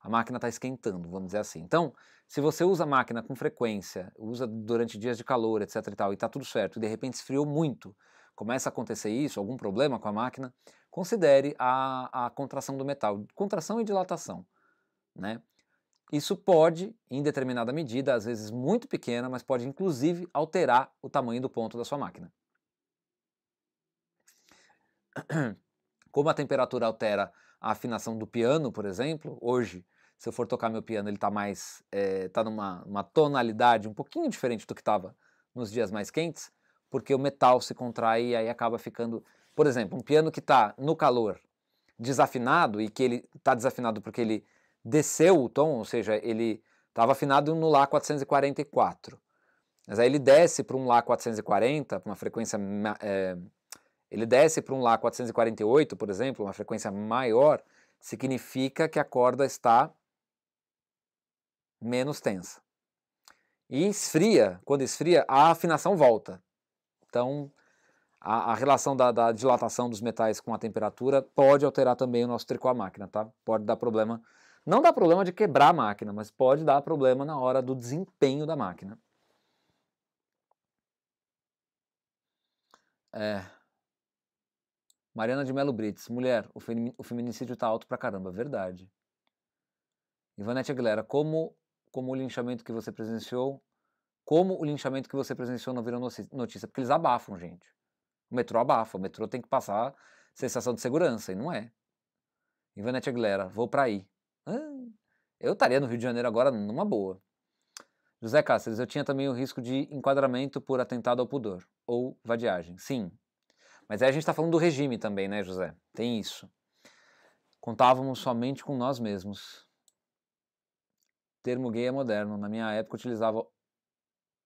A máquina está esquentando, vamos dizer assim. Então, se você usa a máquina com frequência, usa durante dias de calor, etc e tal, e está tudo certo, e de repente esfriou muito, começa a acontecer isso, algum problema com a máquina, considere a, a contração do metal, contração e dilatação. Né? Isso pode, em determinada medida, às vezes muito pequena, mas pode inclusive alterar o tamanho do ponto da sua máquina. [clears throat] Como a temperatura altera a afinação do piano, por exemplo, hoje, se eu for tocar meu piano, ele está mais, é, numa tonalidade um pouquinho diferente do que estava nos dias mais quentes porque o metal se contrai e aí acaba ficando. Por exemplo, um piano que está no calor desafinado e que ele está desafinado porque ele desceu o tom, ou seja, ele estava afinado no Lá 444. Mas aí ele desce para um Lá 440, para uma frequência. É, ele desce para um Lá 448, por exemplo, uma frequência maior, significa que a corda está menos tensa. E esfria, quando esfria, a afinação volta. Então, a, a relação da, da, dilatação dos metais com a temperatura pode alterar também o nosso tricô à máquina, tá? Pode dar problema. Não dá problema de quebrar a máquina, mas pode dar problema na hora do desempenho da máquina. É. Mariana de Melo Brits, mulher, o, o feminicídio tá alto pra caramba, verdade. Ivanete Aguilera, como, como o linchamento que você presenciou como o linchamento que você presenciou não virou notícia, porque eles abafam, gente. O metrô abafa, o metrô tem que passar sensação de segurança, e não é. Ivanete Aguilera, vou para aí. Eu estaria no Rio de Janeiro agora numa boa. José Cáceres, eu tinha também o risco de enquadramento por atentado ao pudor ou vadiagem. Sim. Mas aí a gente está falando do regime também, né, José? Tem isso. Contávamos somente com nós mesmos. Termo gay é moderno. Na minha época utilizava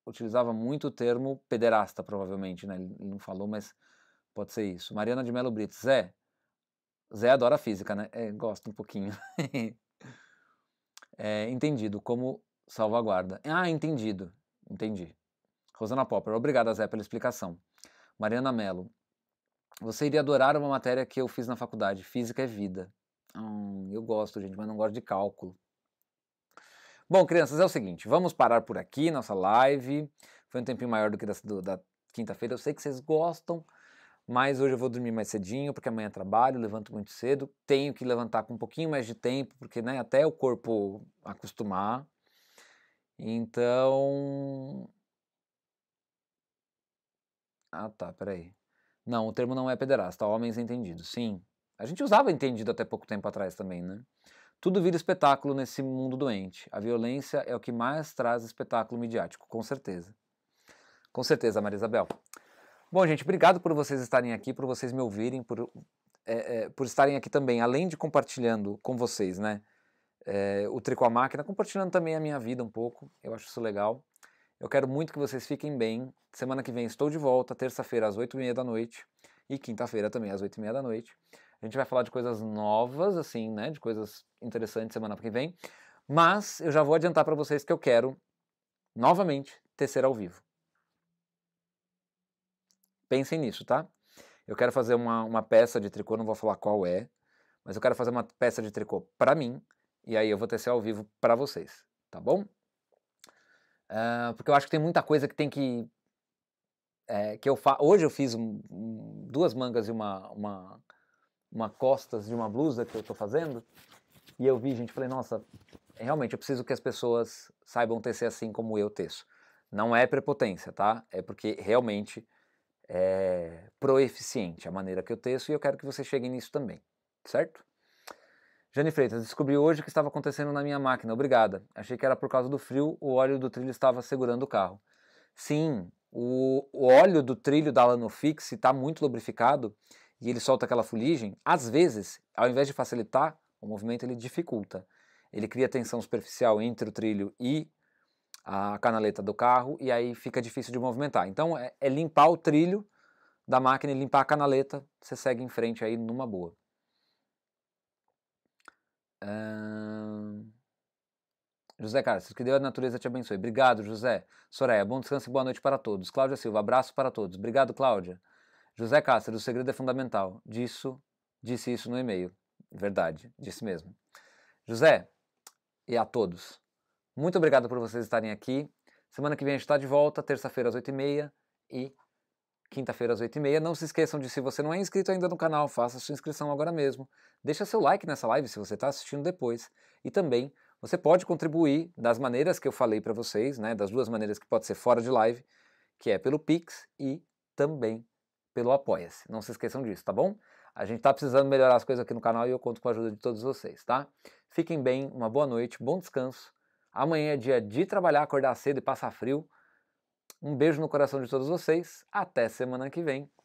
utilizava muito o termo pederasta, provavelmente, né? Ele não falou, mas pode ser isso. Mariana de Melo Brito, Zé. Zé adora física, né? É, gosta um pouquinho. [laughs] é, entendido, como salvaguarda. Ah, entendido. Entendi. Rosana Popper, obrigada, Zé, pela explicação. Mariana Melo, você iria adorar uma matéria que eu fiz na faculdade, Física é Vida. Hum, eu gosto, gente, mas não gosto de cálculo. Bom, crianças, é o seguinte, vamos parar por aqui nossa live. Foi um tempinho maior do que da, da quinta-feira. Eu sei que vocês gostam, mas hoje eu vou dormir mais cedinho, porque amanhã é trabalho, levanto muito cedo. Tenho que levantar com um pouquinho mais de tempo, porque né, até o corpo acostumar. Então. Ah, tá, peraí. Não, o termo não é pederasta, homens entendidos. Sim. A gente usava entendido até pouco tempo atrás também, né? Tudo vira espetáculo nesse mundo doente. A violência é o que mais traz espetáculo midiático, com certeza. Com certeza, Maria Isabel. Bom, gente, obrigado por vocês estarem aqui, por vocês me ouvirem, por, é, é, por estarem aqui também, além de compartilhando com vocês, né? É, o tricô à Máquina, compartilhando também a minha vida um pouco, eu acho isso legal. Eu quero muito que vocês fiquem bem. Semana que vem estou de volta, terça-feira às 8h30 da noite e quinta-feira também às 8h30 da noite. A gente vai falar de coisas novas, assim, né? De coisas interessantes semana que vem. Mas eu já vou adiantar para vocês que eu quero, novamente, tecer ao vivo. Pensem nisso, tá? Eu quero fazer uma, uma peça de tricô, não vou falar qual é, mas eu quero fazer uma peça de tricô para mim, e aí eu vou tecer ao vivo para vocês, tá bom? Uh, porque eu acho que tem muita coisa que tem que é, que eu fa... hoje eu fiz um, duas mangas e uma, uma uma costas de uma blusa que eu estou fazendo. E eu vi, gente, falei, nossa, realmente eu preciso que as pessoas saibam tecer assim como eu teço. Não é prepotência, tá? É porque realmente é proeficiente a maneira que eu teço e eu quero que você chegue nisso também, certo? Jane Freitas, descobri hoje o que estava acontecendo na minha máquina, obrigada. Achei que era por causa do frio, o óleo do trilho estava segurando o carro. Sim, o, o óleo do trilho da Lanofix está muito lubrificado e ele solta aquela fuligem, às vezes, ao invés de facilitar o movimento, ele dificulta. Ele cria tensão superficial entre o trilho e a canaleta do carro e aí fica difícil de movimentar. Então é, é limpar o trilho da máquina e limpar a canaleta, você segue em frente aí numa boa. Hum... José Carlos, que Deus a natureza te abençoe. Obrigado, José. Soraya, bom descanso e boa noite para todos. Cláudia Silva, abraço para todos. Obrigado, Cláudia. José Cássaro, o segredo é fundamental. Disso, disse isso no e-mail. Verdade, disse mesmo. José, e a todos, muito obrigado por vocês estarem aqui. Semana que vem a gente está de volta, terça-feira às 8h30 e quinta-feira às 8h30. Não se esqueçam de, se você não é inscrito ainda no canal, faça sua inscrição agora mesmo. Deixa seu like nessa live se você está assistindo depois. E também você pode contribuir das maneiras que eu falei para vocês, né, das duas maneiras que pode ser fora de live, que é pelo Pix e também pelo Apoia-se. Não se esqueçam disso, tá bom? A gente está precisando melhorar as coisas aqui no canal e eu conto com a ajuda de todos vocês, tá? Fiquem bem, uma boa noite, bom descanso. Amanhã é dia de trabalhar, acordar cedo e passar frio. Um beijo no coração de todos vocês. Até semana que vem.